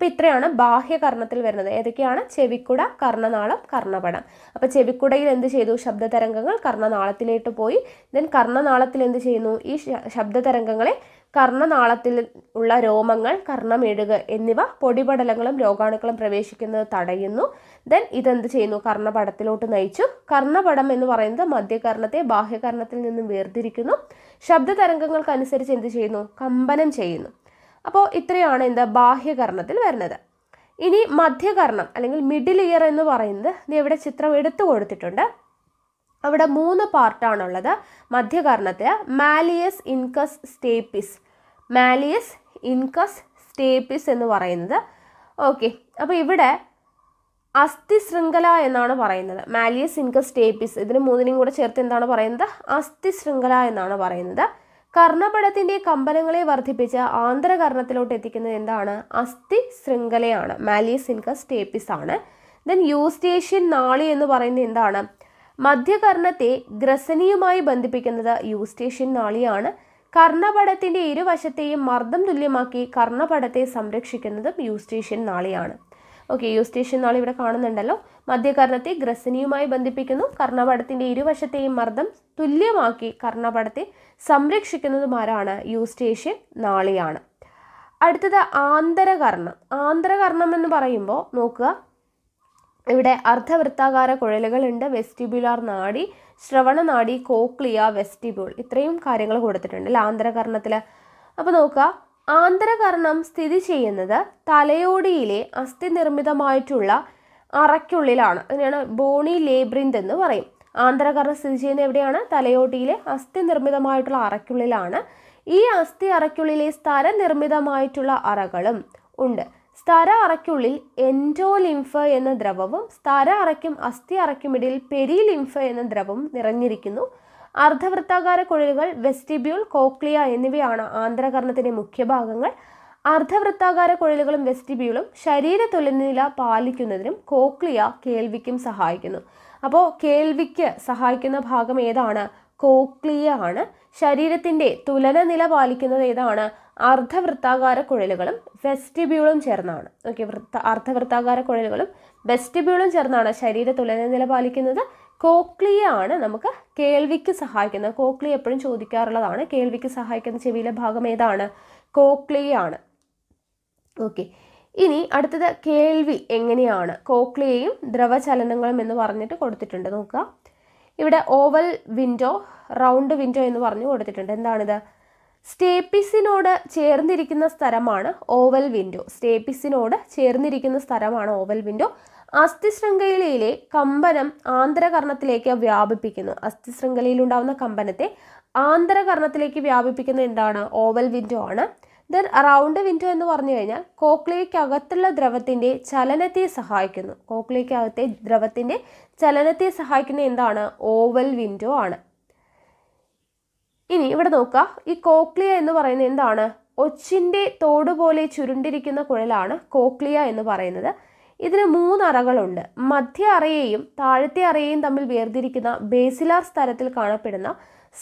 അപ്പോൾ ഇത്രയാണ് ബാഹ്യകർണത്തിൽ വരുന്നത് ഏതൊക്കെയാണ് ചെവിക്കുട കർണനാളം കർണപടം അപ്പോൾ ചെവിക്കുടയിൽ എന്ത് ചെയ്തു ശബ്ദതരംഗങ്ങൾ കർണനാളത്തിലേട്ട് പോയി ദെൻ കർണനാളത്തിൽ എന്ത് ചെയ്യുന്നു ഈ ശബ്ദതരംഗങ്ങളെ കർണനാളത്തിൽ ഉള്ള രോമങ്ങൾ കർണമെഴുക് എന്നിവ പൊടിപടലങ്ങളും രോഗാണുക്കളും പ്രവേശിക്കുന്നത് തടയുന്നു ദെൻ ഇതെന്ത് ചെയ്യുന്നു കർണപടത്തിലോട്ട് നയിച്ചു കർണപടം എന്ന് പറയുന്നത് മധ്യകർണത്തെ ബാഹ്യകർണത്തിൽ നിന്നും വേർതിരിക്കുന്നു ശബ്ദതരംഗങ്ങൾക്കനുസരിച്ച് എന്ത് ചെയ്യുന്നു കമ്പനം ചെയ്യുന്നു അപ്പോൾ ഇത്രയാണ് എന്താ ബാഹ്യകർണത്തിൽ വരുന്നത് ഇനി മധ്യകർണം അല്ലെങ്കിൽ മിഡിൽ ഇയർ എന്ന് പറയുന്നത് നീ ഇവിടെ ചിത്രം എടുത്തു കൊടുത്തിട്ടുണ്ട് അവിടെ മൂന്ന് പാർട്ടാണുള്ളത് മധ്യകർണത്തിൽ malleus incus stapes malleus incus stapes എന്ന് പറയുന്നത് ഓക്കെ അപ്പോൾ ഇവിടെ അസ്ഥി ശൃംഖല എന്നാണ് പറയുന്നത് മാലിയസ് ഇൻകസ് സ്റ്റേപ്പിസ് ഇതിന് മൂന്നിനും കൂടെ ചേർത്ത് എന്താണ് പറയുന്നത് അസ്ഥി ശൃംഖല എന്നാണ് പറയുന്നത് കർണപടത്തിന്റെ കമ്പനങ്ങളെ വർദ്ധിപ്പിച്ച് ആന്തരകർണത്തിലോട്ട് എത്തിക്കുന്നത് എന്താണ് അസ്ഥി ശൃംഖലയാണ് മാലിയസ് ഇൻക സ്റ്റേപ്പിസ് ആണ് ദെൻ യൂസ്റ്റേഷ്യൻ നാളി എന്ന് പറയുന്നത് എന്താണ് മധ്യകർണത്തെ ഗ്രസനിയുമായി ബന്ധിപ്പിക്കുന്നത് യൂസ്റ്റേഷ്യൻ നാളിയാണ് കർണപടത്തിന്റെ ഇരുവശത്തെയും മർദ്ദം തുല്യമാക്കി കർണപടത്തെ സംരക്ഷിക്കുന്നതും യൂസ്റ്റേഷ്യൻ നാളിയാണ് ഓക്കെ യൂസ്റ്റേഷ്യൻ നാളി ഇവിടെ കാണുന്നുണ്ടല്ലോ മധ്യകർണത്തെ ഗ്രസനിയുമായി ബന്ധിപ്പിക്കുന്നു കർണപടത്തിന്റെ ഇരുവശത്തെയും മർദ്ദം തുല്യമാക്കി കർണപടത്തെ സംരക്ഷിക്കുന്നതുമാരാണ് യൂസ്റ്റേഷ്യൻ നാളിയാണ് അടുത്തത് ആന്തരകർണം ആന്തരകർണം എന്ന് പറയുമ്പോൾ നോക്കുക ഇവിടെ അർദ്ധവൃത്താകാര കുഴലുകളുണ്ട് വെസ്റ്റിബുലാർ നാഡി ശ്രവണ നാഡി കോക്ലിയ വെസ്റ്റിബ്യൂൾ ഇത്രയും കാര്യങ്ങൾ കൊടുത്തിട്ടുണ്ട് അല്ലെ ആന്തരകർണത്തിൽ അപ്പോൾ നോക്കുക ആന്തരകർണം സ്ഥിതി ചെയ്യുന്നത് തലയോടിയിലെ നിർമ്മിതമായിട്ടുള്ള അറയ്ക്കുള്ളിലാണ് അതിനാണ് ബോണി ലേബ്രിന്ത് എന്ന് പറയും ആന്ധ്രകർണ സ്ഥിതി ചെയ്യുന്ന എവിടെയാണ് തലയോട്ടിയിലെ അസ്ഥി നിർമ്മിതമായിട്ടുള്ള അറയ്ക്കുള്ളിലാണ് ഈ അസ്ഥി അറയ്ക്കുള്ളിലെ നിർമ്മിതമായിട്ടുള്ള അറകളും ഉണ്ട് സ്ഥര അറയ്ക്കുള്ളിൽ എൻഡോലിംഫ് എന്ന ദ്രവവും സ്ഥര അറയ്ക്കും അസ്ഥി അറയ്ക്കുമിടയിൽ പെരിലിംഫ് എന്ന ദ്രവവും നിറഞ്ഞിരിക്കുന്നു അർദ്ധവൃത്താകാര കുഴലുകൾ വെസ്റ്റിബ്യൂൾ കോക്ലിയ എന്നിവയാണ് ആന്തരകർണത്തിൻ്റെ മുഖ്യഭാഗങ്ങൾ അർദ്ധവൃത്താകാര കുഴലുകളും വെസ്റ്റിബ്യൂളും ശരീര തുലനില പാലിക്കുന്നതിനും കോക്ലിയ കേൾവിക്കും സഹായിക്കുന്നു അപ്പോൾ കേൾവിക്ക് സഹായിക്കുന്ന ഭാഗം ഏതാണ് കോക്ലിയ ആണ് ശരീരത്തിൻ്റെ തുലന നില പാലിക്കുന്നത് ഏതാണ് അർദ്ധവൃത്താകാര കുഴലുകളും വെസ്റ്റിബ്യൂളും ചേർന്നാണ് ഓക്കെ വൃത്ത അർദ്ധവൃത്താകാര കുഴലുകളും വെസ്റ്റിബ്യൂളും ചേർന്നാണ് ശരീര തുലന നില പാലിക്കുന്നത് കോക്ലിയ ആണ് നമുക്ക് കേൾവിക്ക് സഹായിക്കുന്നത് കോക്ലിയ എപ്പോഴും ചോദിക്കാറുള്ളതാണ് കേൾവിക്ക് സഹായിക്കുന്ന ചെവിയിലെ ഭാഗം ഏതാണ് കോക്ലിയ ആണ് ഓക്കെ ഇനി അടുത്തത് കേൾവി എങ്ങനെയാണ് കോക്ലിയയും ദ്രവചലനങ്ങളും എന്ന് പറഞ്ഞിട്ട് കൊടുത്തിട്ടുണ്ട് നോക്കുക ഇവിടെ ഓവൽ വിൻഡോ റൗണ്ട് വിൻഡോ എന്ന് പറഞ്ഞു കൊടുത്തിട്ടുണ്ട് എന്താണിത് സ്റ്റേപ്പിസിനോട് ചേർന്നിരിക്കുന്ന സ്ഥലമാണ് ഓവൽ വിൻഡോ സ്റ്റേപ്പിസിനോട് ചേർന്നിരിക്കുന്ന സ്ഥലമാണ് ഓവൽ വിൻഡോ അസ്ഥിശൃംഖലയിലെ കമ്പനം ആന്തരകർണത്തിലേക്ക് വ്യാപിപ്പിക്കുന്നു അസ്ഥിശൃംഖലയിലുണ്ടാവുന്ന കമ്പനത്തെ ആന്തരകർണത്തിലേക്ക് വ്യാപിപ്പിക്കുന്ന എന്താണ് ഓവൽ വിൻഡോ ആണ് ദെൻ റൗണ്ട് വിൻഡോ എന്ന് പറഞ്ഞു കഴിഞ്ഞാൽ അകത്തുള്ള ദ്രവത്തിൻ്റെ ചലനത്തെ സഹായിക്കുന്നു അകത്തെ ദ്രവത്തിൻ്റെ ചലനത്തെ സഹായിക്കുന്ന എന്താണ് ഓവൽ വിൻഡോ ആണ് ഇനി ഇവിടെ നോക്കുക ഈ കോക്ലിയ എന്ന് പറയുന്നത് എന്താണ് ഒച്ചിൻ്റെ തോട് പോലെ ചുരുണ്ടിരിക്കുന്ന കുഴലാണ് കോക്ലിയ എന്ന് പറയുന്നത് ഇതിന് മൂന്ന് അറകളുണ്ട് മധ്യ അറയെയും താഴത്തെ അറയെയും തമ്മിൽ വേർതിരിക്കുന്ന ബേസിലാർ സ്ഥലത്തിൽ കാണപ്പെടുന്ന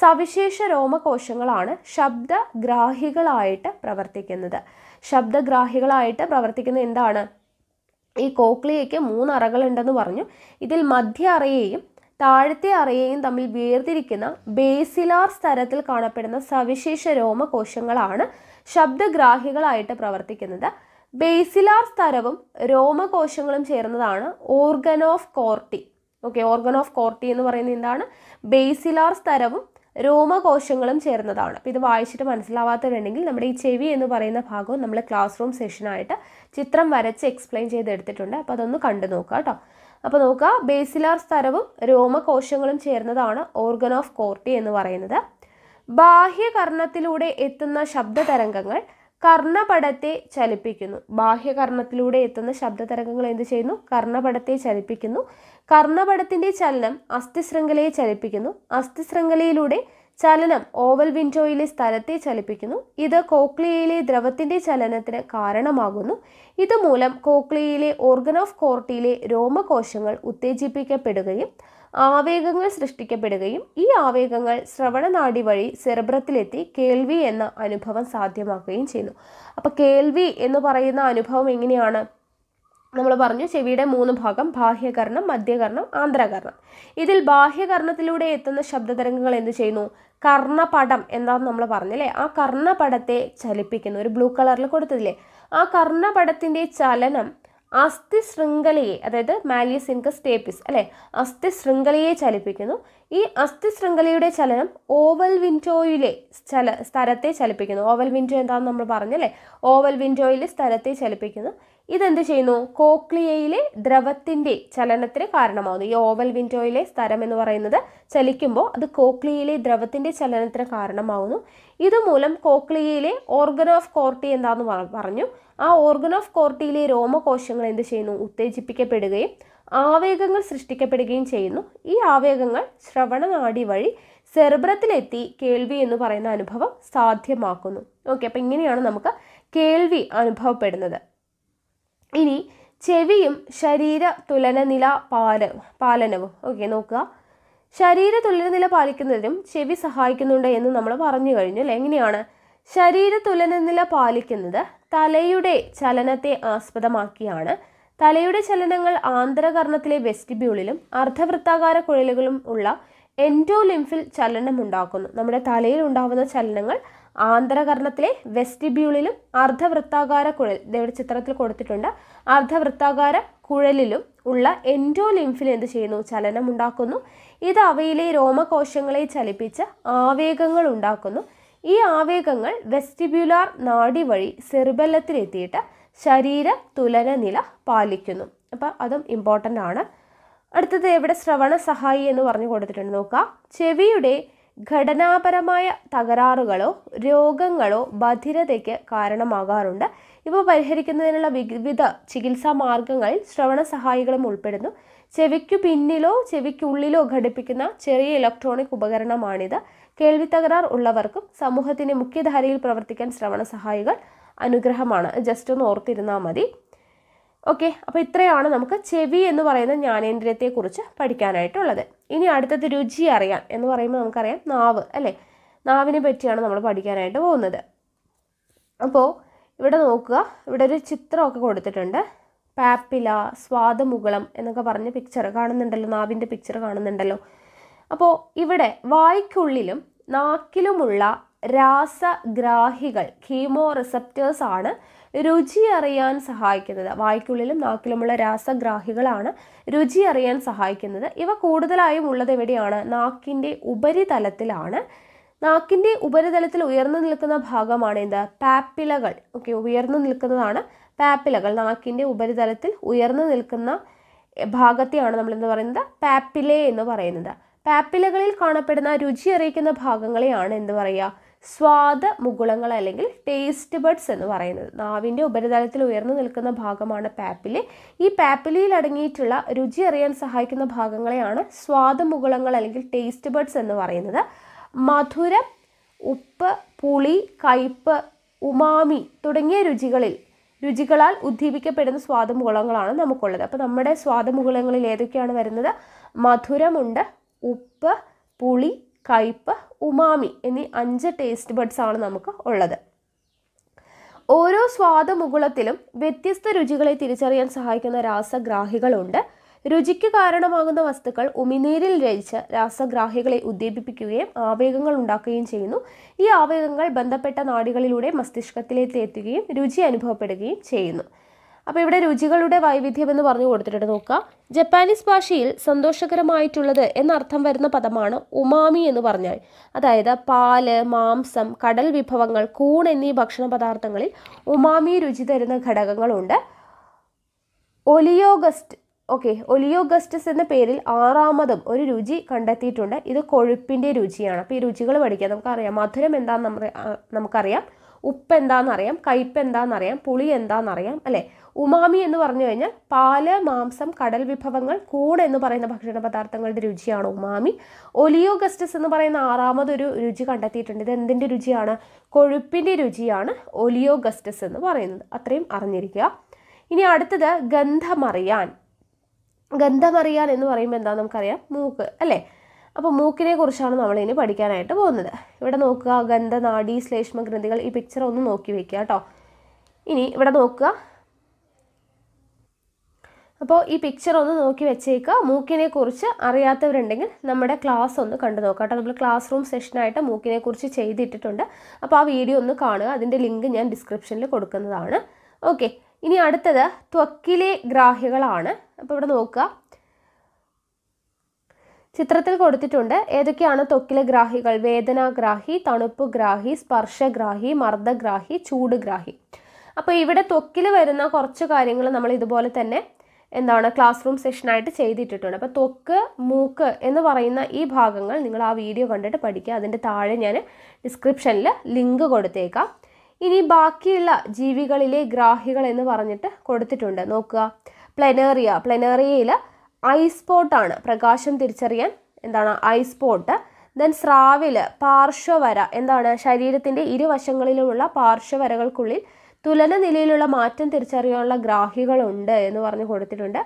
സവിശേഷ രോമകോശങ്ങളാണ് ശബ്ദഗ്രാഹികളായിട്ട് പ്രവർത്തിക്കുന്നത് ശബ്ദഗ്രാഹികളായിട്ട് പ്രവർത്തിക്കുന്നത് എന്താണ് ഈ കോക്ലിയയ്ക്ക് മൂന്ന് അറകളുണ്ടെന്ന് പറഞ്ഞു ഇതിൽ മധ്യ അറയെയും താഴത്തെ അറയെയും തമ്മിൽ വേർതിരിക്കുന്ന ബേസിലാർ സ്ഥലത്തിൽ കാണപ്പെടുന്ന സവിശേഷ രോമകോശങ്ങളാണ് ശബ്ദഗ്രാഹികളായിട്ട് പ്രവർത്തിക്കുന്നത് ബേസിലാർ സ്ഥലവും രോമകോശങ്ങളും ചേർന്നതാണ് organ of Corti okay organ of Corti എന്ന് പറയുന്നത് എന്താണ് ബേസിലാർ സ്ഥലവും രോമകോശങ്ങളും ചേർന്നതാണ് അപ്പോൾ ഇത് വായിച്ചിട്ട് മനസ്സിലാവാത്തവരുണ്ടെങ്കിൽ നമ്മുടെ ഈ ചെവി എന്ന് പറയുന്ന ഭാഗവും നമ്മൾ ക്ലാസ് റൂം സെഷനായിട്ട് ചിത്രം വരച്ച് എക്സ്പ്ലെയിൻ ചെയ്തെടുത്തിട്ടുണ്ട് അപ്പോൾ അതൊന്ന് കണ്ടു നോക്കുക കേട്ടോ അപ്പോൾ നോക്കുക ബേസിലാർ സ്തരവും രോമകോശങ്ങളും ചേർന്നതാണ് ഓർഗൻ ഓഫ് കോർട്ടി എന്ന് പറയുന്നത് ബാഹ്യകർണത്തിലൂടെ എത്തുന്ന ശബ്ദ തരംഗങ്ങൾ കർണപടത്തെ ചലിപ്പിക്കുന്നു ബാഹ്യകർണത്തിലൂടെ എത്തുന്ന ശബ്ദതരംഗങ്ങൾ എന്ത് ചെയ്യുന്നു കർണപടത്തെ ചലിപ്പിക്കുന്നു കർണപടത്തിൻ്റെ ചലനം അസ്ഥിശൃംഖലയെ ചലിപ്പിക്കുന്നു അസ്ഥിശൃംഖലയിലൂടെ ചലനം ഓവൽ വിൻഡോയിലെ സ്ഥലത്തെ ചലിപ്പിക്കുന്നു ഇത് കോക്ലിയയിലെ ദ്രവത്തിൻ്റെ ചലനത്തിന് കാരണമാകുന്നു ഇതുമൂലം കോക്ലിയയിലെ ഓർഗൻ ഓഫ് കോർട്ടിയിലെ രോമകോശങ്ങൾ ഉത്തേജിപ്പിക്കപ്പെടുകയും ആവേഗങ്ങൾ സൃഷ്ടിക്കപ്പെടുകയും ഈ ആവേഗങ്ങൾ ശ്രവണനാടി വഴി സെർബ്രത്തിലെത്തി കേൾവി എന്ന അനുഭവം സാധ്യമാക്കുകയും ചെയ്യുന്നു അപ്പോൾ കേൾവി എന്ന് പറയുന്ന അനുഭവം എങ്ങനെയാണ് നമ്മൾ പറഞ്ഞു ചെവിയുടെ മൂന്ന് ഭാഗം ബാഹ്യകർണം മധ്യകർണം ആന്ധ്രകർണം ഇതിൽ ബാഹ്യകർണത്തിലൂടെ എത്തുന്ന ശബ്ദതരംഗങ്ങൾ എന്ത് ചെയ്യുന്നു കർണപടം എന്താന്ന് നമ്മൾ പറഞ്ഞല്ലേ ആ കർണപടത്തെ ചലിപ്പിക്കുന്നു ഒരു ബ്ലൂ കളറിൽ കൊടുത്തതില്ലേ ആ കർണപടത്തിൻ്റെ ചലനം അസ്ഥി ശൃംഖലയെ അതായത് മാലിയസ് ഇൻകസ് സ്റ്റേപ്പിസ് അല്ലെ അസ്ഥി ശൃംഖലയെ ചലിപ്പിക്കുന്നു ഈ അസ്ഥി ശൃംഖലയുടെ ചലനം ഓവൽ വിൻഡോയിലെ സ്ഥല സ്ഥലത്തെ ചലിപ്പിക്കുന്നു ഓവൽ വിൻഡോ എന്താണെന്ന് നമ്മൾ പറഞ്ഞല്ലേ ഓവൽ വിൻഡോയിലെ സ്ഥലത്തെ ചലിപ്പിക്കുന്നു ഇതെന്ത് ചെയ്യുന്നു കോക്ലിയയിലെ ദ്രവത്തിൻ്റെ ചലനത്തിന് കാരണമാവുന്നു ഈ ഓവൽ വിൻഡോയിലെ സ്ഥലം എന്ന് പറയുന്നത് ചലിക്കുമ്പോൾ അത് കോക്ലിയയിലെ ദ്രവത്തിൻ്റെ ചലനത്തിന് കാരണമാവുന്നു ഇതുമൂലം കോക്ലിയയിലെ ഓർഗൻ ഓഫ് കോർട്ടി എന്താന്ന് പറഞ്ഞു ആ ഓർഗൻ ഓഫ് കോർട്ടിയിലെ രോമകോശങ്ങൾ എന്ത് ചെയ്യുന്നു ഉത്തേജിപ്പിക്കപ്പെടുകയും ആവേഗങ്ങൾ സൃഷ്ടിക്കപ്പെടുകയും ചെയ്യുന്നു ഈ ആവേഗങ്ങൾ ശ്രവണനാടി വഴി സെർബ്രത്തിലെത്തി കേൾവി എന്ന് പറയുന്ന അനുഭവം സാധ്യമാക്കുന്നു ഓക്കെ അപ്പം ഇങ്ങനെയാണ് നമുക്ക് കേൾവി അനുഭവപ്പെടുന്നത് ഇനി ചെവിയും ശരീര തുലനനില പാല പാലനവും ഓക്കെ നോക്കുക ശരീര തുലനനില പാലിക്കുന്നതിനും ചെവി സഹായിക്കുന്നുണ്ട് എന്ന് നമ്മൾ പറഞ്ഞു കഴിഞ്ഞു അല്ലേ എങ്ങനെയാണ് ശരീര തുലനനില പാലിക്കുന്നത് തലയുടെ ചലനത്തെ ആസ്പദമാക്കിയാണ് തലയുടെ ചലനങ്ങൾ ആന്തരകർണത്തിലെ വെസ്റ്റിബ്യൂളിലും അർദ്ധവൃത്താകാര കുഴലുകളും ഉള്ള എൻഡോലിംഫിൽ ചലനമുണ്ടാക്കുന്നു നമ്മുടെ തലയിൽ ഉണ്ടാവുന്ന ചലനങ്ങൾ ആന്തരകർണത്തിലെ വെസ്റ്റിബ്യൂളിലും അർദ്ധവൃത്താകാര കുഴൽ ദേവിയുടെ ചിത്രത്തിൽ കൊടുത്തിട്ടുണ്ട് അർദ്ധവൃത്താകാര കുഴലിലും ഉള്ള എൻഡോലിംഫിൽ എന്ത് ചെയ്യുന്നു ചലനം ഉണ്ടാക്കുന്നു ഇത് അവയിലെ രോമകോശങ്ങളെ ചലിപ്പിച്ച് ആവേഗങ്ങൾ ഉണ്ടാക്കുന്നു ഈ ആവേഗങ്ങൾ വെസ്റ്റിബ്യുലാർ നാടി വഴി സെറിബല്ലത്തിലെത്തിയിട്ട് ശരീര തുലന നില പാലിക്കുന്നു അപ്പോൾ അതും ഇമ്പോർട്ടൻ്റ് ആണ് അടുത്തത് എവിടെ ശ്രവണ സഹായി എന്ന് പറഞ്ഞു കൊടുത്തിട്ടുണ്ട് നോക്കുക ചെവിയുടെ ഘടനാപരമായ തകരാറുകളോ രോഗങ്ങളോ ബധിരതയ്ക്ക് കാരണമാകാറുണ്ട് ഇവ പരിഹരിക്കുന്നതിനുള്ള വിവിധ ചികിത്സാ മാർഗങ്ങളിൽ ശ്രവണ സഹായികളും ഉൾപ്പെടുന്നു ചെവിക്കു പിന്നിലോ ചെവിക്കുള്ളിലോ ഘടിപ്പിക്കുന്ന ചെറിയ ഇലക്ട്രോണിക് ഉപകരണമാണിത് കേൾവി തകരാർ ഉള്ളവർക്കും സമൂഹത്തിന്റെ മുഖ്യധാരയിൽ പ്രവർത്തിക്കാൻ ശ്രവണ സഹായികൾ അനുഗ്രഹമാണ് ജസ്റ്റ് ഒന്ന് ഓർത്തിരുന്നാൽ മതി ഓക്കെ അപ്പോൾ ഇത്രയാണ് നമുക്ക് ചെവി എന്ന് പറയുന്ന ജ്ഞാനേന്ദ്രിയത്തെക്കുറിച്ച് പഠിക്കാനായിട്ടുള്ളത് ഇനി അടുത്തത് രുചി അറിയാൻ എന്ന് പറയുമ്പോൾ നമുക്കറിയാം നാവ് അല്ലേ നാവിനെ പറ്റിയാണ് നമ്മൾ പഠിക്കാനായിട്ട് പോകുന്നത് അപ്പോൾ ഇവിടെ നോക്കുക ഇവിടെ ഒരു ചിത്രമൊക്കെ കൊടുത്തിട്ടുണ്ട് പാപ്പില സ്വാദമുകളം എന്നൊക്കെ പറഞ്ഞ പിക്ചർ കാണുന്നുണ്ടല്ലോ നാവിൻ്റെ പിക്ചർ കാണുന്നുണ്ടല്ലോ അപ്പോൾ ഇവിടെ വായ്ക്കുള്ളിലും നാക്കിലുമുള്ള രാസഗ്രാഹികൾ കീമോ റിസപ്റ്റേഴ്സ് ആണ് രുചി അറിയാൻ സഹായിക്കുന്നത് വായ്ക്കുള്ളിലും നാക്കിലുമുള്ള രാസഗ്രാഹികളാണ് രുചി അറിയാൻ സഹായിക്കുന്നത് ഇവ കൂടുതലായും ഉള്ളത് എവിടെയാണ് നാക്കിൻ്റെ ഉപരിതലത്തിലാണ് നാക്കിൻ്റെ ഉപരിതലത്തിൽ ഉയർന്നു നിൽക്കുന്ന ഭാഗമാണ് എന്ത് പാപ്പിലകൾ ഓക്കെ ഉയർന്നു നിൽക്കുന്നതാണ് പാപ്പിലകൾ നാക്കിൻ്റെ ഉപരിതലത്തിൽ ഉയർന്നു നിൽക്കുന്ന ഭാഗത്തെയാണ് നമ്മൾ എന്ന് പറയുന്നത് പാപ്പിലെ എന്ന് പറയുന്നത് പാപ്പിലകളിൽ കാണപ്പെടുന്ന രുചി അറിയിക്കുന്ന ഭാഗങ്ങളെയാണ് എന്ത് പറയുക സ്വാദ മുകുളങ്ങൾ അല്ലെങ്കിൽ ടേസ്റ്റ് ബഡ്സ് എന്ന് പറയുന്നത് നാവിൻ്റെ ഉപരിതലത്തിൽ ഉയർന്നു നിൽക്കുന്ന ഭാഗമാണ് പാപ്പിലി ഈ പാപ്പിലിയിൽ അടങ്ങിയിട്ടുള്ള രുചി അറിയാൻ സഹായിക്കുന്ന ഭാഗങ്ങളെയാണ് സ്വാദ മുകുളങ്ങൾ അല്ലെങ്കിൽ ടേസ്റ്റ് ബഡ്സ് എന്ന് പറയുന്നത് മധുരം ഉപ്പ് പുളി കയ്പ് ഉമാമി തുടങ്ങിയ രുചികളിൽ രുചികളാൽ ഉദ്ദീപിക്കപ്പെടുന്ന സ്വാദമുകുളങ്ങളാണ് നമുക്കുള്ളത് അപ്പോൾ നമ്മുടെ സ്വാദമുകുളങ്ങളിൽ ഏതൊക്കെയാണ് വരുന്നത് മധുരമുണ്ട് ഉപ്പ് പുളി കയ്പ് ഉമാമി എന്നീ അഞ്ച് ടേസ്റ്റ് ബഡ്സ് ആണ് നമുക്ക് ഉള്ളത് ഓരോ സ്വാദമുകുളത്തിലും വ്യത്യസ്ത രുചികളെ തിരിച്ചറിയാൻ സഹായിക്കുന്ന രാസഗ്രാഹികളുണ്ട് രുചിക്ക് കാരണമാകുന്ന വസ്തുക്കൾ ഉമിനീരിൽ രചിച്ച് രാസഗ്രാഹികളെ ഉദ്ദീപിപ്പിക്കുകയും ആവേഗങ്ങൾ ഉണ്ടാക്കുകയും ചെയ്യുന്നു ഈ ആവേഗങ്ങൾ ബന്ധപ്പെട്ട നാടികളിലൂടെ മസ്തിഷ്കത്തിലേക്ക് എത്തുകയും രുചി അനുഭവപ്പെടുകയും ചെയ്യുന്നു അപ്പോൾ ഇവിടെ രുചികളുടെ വൈവിധ്യം എന്ന് പറഞ്ഞു കൊടുത്തിട്ടുണ്ട് നോക്കാം ജപ്പാനീസ് ഭാഷയിൽ സന്തോഷകരമായിട്ടുള്ളത് എന്നർത്ഥം വരുന്ന പദമാണ് ഉമാമി എന്ന് പറഞ്ഞാൽ അതായത് പാല് മാംസം കടൽ വിഭവങ്ങൾ കൂൺ എന്നീ ഭക്ഷണ പദാർത്ഥങ്ങളിൽ ഉമാമി രുചി തരുന്ന ഘടകങ്ങളുണ്ട് ഒലിയോഗസ്റ്റ് ഓക്കെ ഒലിയോഗസ്റ്റസ് എന്ന പേരിൽ ആറാമതും ഒരു രുചി കണ്ടെത്തിയിട്ടുണ്ട് ഇത് കൊഴുപ്പിൻ്റെ രുചിയാണ് അപ്പോൾ ഈ രുചികൾ പഠിക്കാം നമുക്കറിയാം മധുരം എന്താണെന്ന് നമുക്കറിയാം ഉപ്പ് എന്താണെന്നറിയാം കയ്പ് എന്താണെന്നറിയാം പുളി എന്താണെന്നറിയാം അല്ലേ ഉമാമി എന്ന് പറഞ്ഞു കഴിഞ്ഞാൽ പാല് മാംസം കടൽ വിഭവങ്ങൾ കൂൺ എന്ന് പറയുന്ന ഭക്ഷണ പദാർത്ഥങ്ങളുടെ രുചിയാണ് ഉമാമി ഒലിയോഗസ്റ്റസ് എന്ന് പറയുന്ന ആറാമതൊരു രുചി കണ്ടെത്തിയിട്ടുണ്ട് ഇത് എന്തിൻ്റെ രുചിയാണ് കൊഴുപ്പിൻ്റെ രുചിയാണ് ഒലിയോഗസ്റ്റസ് എന്ന് പറയുന്നത് അത്രയും അറിഞ്ഞിരിക്കുക ഇനി അടുത്തത് ഗന്ധമറിയാൻ ഗന്ധമറിയാൻ എന്ന് പറയുമ്പോൾ എന്താ നമുക്കറിയാം മൂക്ക് അല്ലേ അപ്പോൾ മൂക്കിനെ കുറിച്ചാണ് നമ്മൾ ഇനി പഠിക്കാനായിട്ട് പോകുന്നത് ഇവിടെ നോക്കുക ഗന്ധനാഡി ശ്ലേഷ്മ ഗ്രന്ഥികൾ ഈ പിക്ചർ ഒന്ന് നോക്കി വെക്കുക കേട്ടോ ഇനി ഇവിടെ നോക്കുക അപ്പോൾ ഈ പിക്ചർ ഒന്ന് നോക്കി വെച്ചേക്കുക മൂക്കിനെ കുറിച്ച് അറിയാത്തവരുണ്ടെങ്കിൽ നമ്മുടെ ക്ലാസ് ഒന്ന് കണ്ടു നോക്കാം കേട്ടോ നമ്മൾ ക്ലാസ് റൂം സെഷനായിട്ട് മൂക്കിനെ കുറിച്ച് ചെയ്തിട്ടിട്ടുണ്ട് അപ്പോൾ ആ വീഡിയോ ഒന്ന് കാണുക അതിൻ്റെ ലിങ്ക് ഞാൻ ഡിസ്ക്രിപ്ഷനിൽ കൊടുക്കുന്നതാണ് ഓക്കെ ഇനി അടുത്തത് ത്വക്കിലെ ഗ്രാഹ്യകളാണ് അപ്പോൾ ഇവിടെ നോക്കുക ചിത്രത്തിൽ കൊടുത്തിട്ടുണ്ട് ഏതൊക്കെയാണ് ത്വക്കിലെ ഗ്രാഹികൾ വേദനാഗ്രാഹി ഗ്രാഹി സ്പർശഗ്രാഹി മർദ്ദഗ്രാഹി ചൂടുഗ്രാഹി അപ്പോൾ ഇവിടെ ത്വക്കിൽ വരുന്ന കുറച്ച് കാര്യങ്ങൾ നമ്മൾ ഇതുപോലെ തന്നെ എന്താണ് ക്ലാസ് റൂം സെഷനായിട്ട് ചെയ്തിട്ടിട്ടുണ്ട് അപ്പോൾ തൊക്ക് മൂക്ക് എന്ന് പറയുന്ന ഈ ഭാഗങ്ങൾ നിങ്ങൾ ആ വീഡിയോ കണ്ടിട്ട് പഠിക്കുക അതിൻ്റെ താഴെ ഞാൻ ഡിസ്ക്രിപ്ഷനിൽ ലിങ്ക് കൊടുത്തേക്കാം ഇനി ബാക്കിയുള്ള ജീവികളിലെ ഗ്രാഹികൾ എന്ന് പറഞ്ഞിട്ട് കൊടുത്തിട്ടുണ്ട് നോക്കുക പ്ലനേറിയ പ്ലനേറിയയിൽ ഐസ്പോട്ടാണ് പ്രകാശം തിരിച്ചറിയാൻ എന്താണ് ഐസ്പോട്ട് ദെൻ സ്രാവിൽ പാർശ്വവര എന്താണ് ശരീരത്തിൻ്റെ ഇരുവശങ്ങളിലുമുള്ള പാർശ്വവരകൾക്കുള്ളിൽ തുലന നിലയിലുള്ള മാറ്റം തിരിച്ചറിയാനുള്ള ഗ്രാഹികളുണ്ട് എന്ന് പറഞ്ഞു കൊടുത്തിട്ടുണ്ട്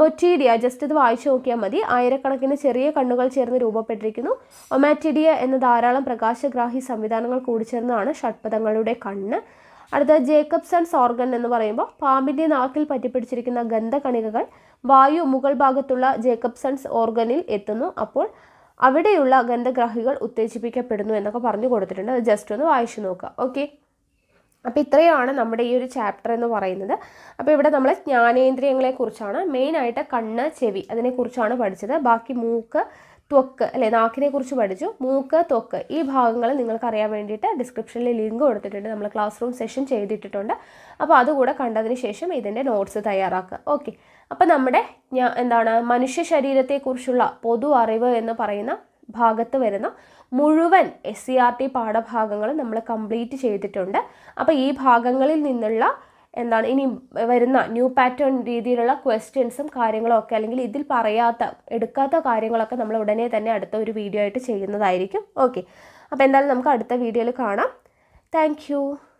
മൊറ്റീഡിയ ജസ്റ്റ് ഇത് വായിച്ചു നോക്കിയാൽ മതി ആയിരക്കണക്കിന് ചെറിയ കണ്ണുകൾ ചേർന്ന് രൂപപ്പെട്ടിരിക്കുന്നു ഒമാറ്റിഡിയ എന്ന ധാരാളം പ്രകാശഗ്രാഹി സംവിധാനങ്ങൾ ചേർന്നതാണ് ഷഡ്പഥങ്ങളുടെ കണ്ണ് അടുത്ത ജേക്കബ്സൺസ് ഓർഗൻ എന്ന് പറയുമ്പോൾ പാമ്പിൻ്റെ നാക്കിൽ പറ്റിപ്പിടിച്ചിരിക്കുന്ന ഗന്ധകണികകൾ വായു മുകൾ ഭാഗത്തുള്ള ജേക്കബ്സൺസ് ഓർഗനിൽ എത്തുന്നു അപ്പോൾ അവിടെയുള്ള ഗന്ധഗ്രാഹികൾ ഉത്തേജിപ്പിക്കപ്പെടുന്നു എന്നൊക്കെ പറഞ്ഞു കൊടുത്തിട്ടുണ്ട് അത് ജസ്റ്റ് ഒന്ന് വായിച്ചു നോക്കുക ഓക്കെ അപ്പോൾ ഇത്രയാണ് നമ്മുടെ ഈ ഒരു ചാപ്റ്റർ എന്ന് പറയുന്നത് അപ്പോൾ ഇവിടെ നമ്മൾ കുറിച്ചാണ് മെയിനായിട്ട് കണ്ണ് ചെവി അതിനെക്കുറിച്ചാണ് പഠിച്ചത് ബാക്കി മൂക്ക് ത്വക്ക് അല്ലെ നാക്കിനെ കുറിച്ച് പഠിച്ചു മൂക്ക് ത്വക്ക് ഈ ഭാഗങ്ങൾ നിങ്ങൾക്ക് അറിയാൻ വേണ്ടിയിട്ട് ഡിസ്ക്രിപ്ഷനിൽ ലിങ്ക് കൊടുത്തിട്ടുണ്ട് നമ്മൾ ക്ലാസ് റൂം സെഷൻ ചെയ്തിട്ടിട്ടുണ്ട് അപ്പോൾ അതുകൂടെ കണ്ടതിന് ശേഷം ഇതിൻ്റെ നോട്ട്സ് തയ്യാറാക്കുക ഓക്കെ അപ്പോൾ നമ്മുടെ എന്താണ് മനുഷ്യ ശരീരത്തെക്കുറിച്ചുള്ള പൊതു അറിവ് എന്ന് പറയുന്ന ഭാഗത്ത് വരുന്ന മുഴുവൻ എസ് സി ആർ ടി പാഠഭാഗങ്ങളും നമ്മൾ കംപ്ലീറ്റ് ചെയ്തിട്ടുണ്ട് അപ്പോൾ ഈ ഭാഗങ്ങളിൽ നിന്നുള്ള എന്താണ് ഇനി വരുന്ന ന്യൂ പാറ്റേൺ രീതിയിലുള്ള ക്വസ്റ്റ്യൻസും കാര്യങ്ങളും ഒക്കെ അല്ലെങ്കിൽ ഇതിൽ പറയാത്ത എടുക്കാത്ത കാര്യങ്ങളൊക്കെ നമ്മൾ ഉടനെ തന്നെ അടുത്ത ഒരു വീഡിയോ ആയിട്ട് ചെയ്യുന്നതായിരിക്കും ഓക്കെ അപ്പോൾ എന്തായാലും നമുക്ക് അടുത്ത വീഡിയോയിൽ കാണാം താങ്ക്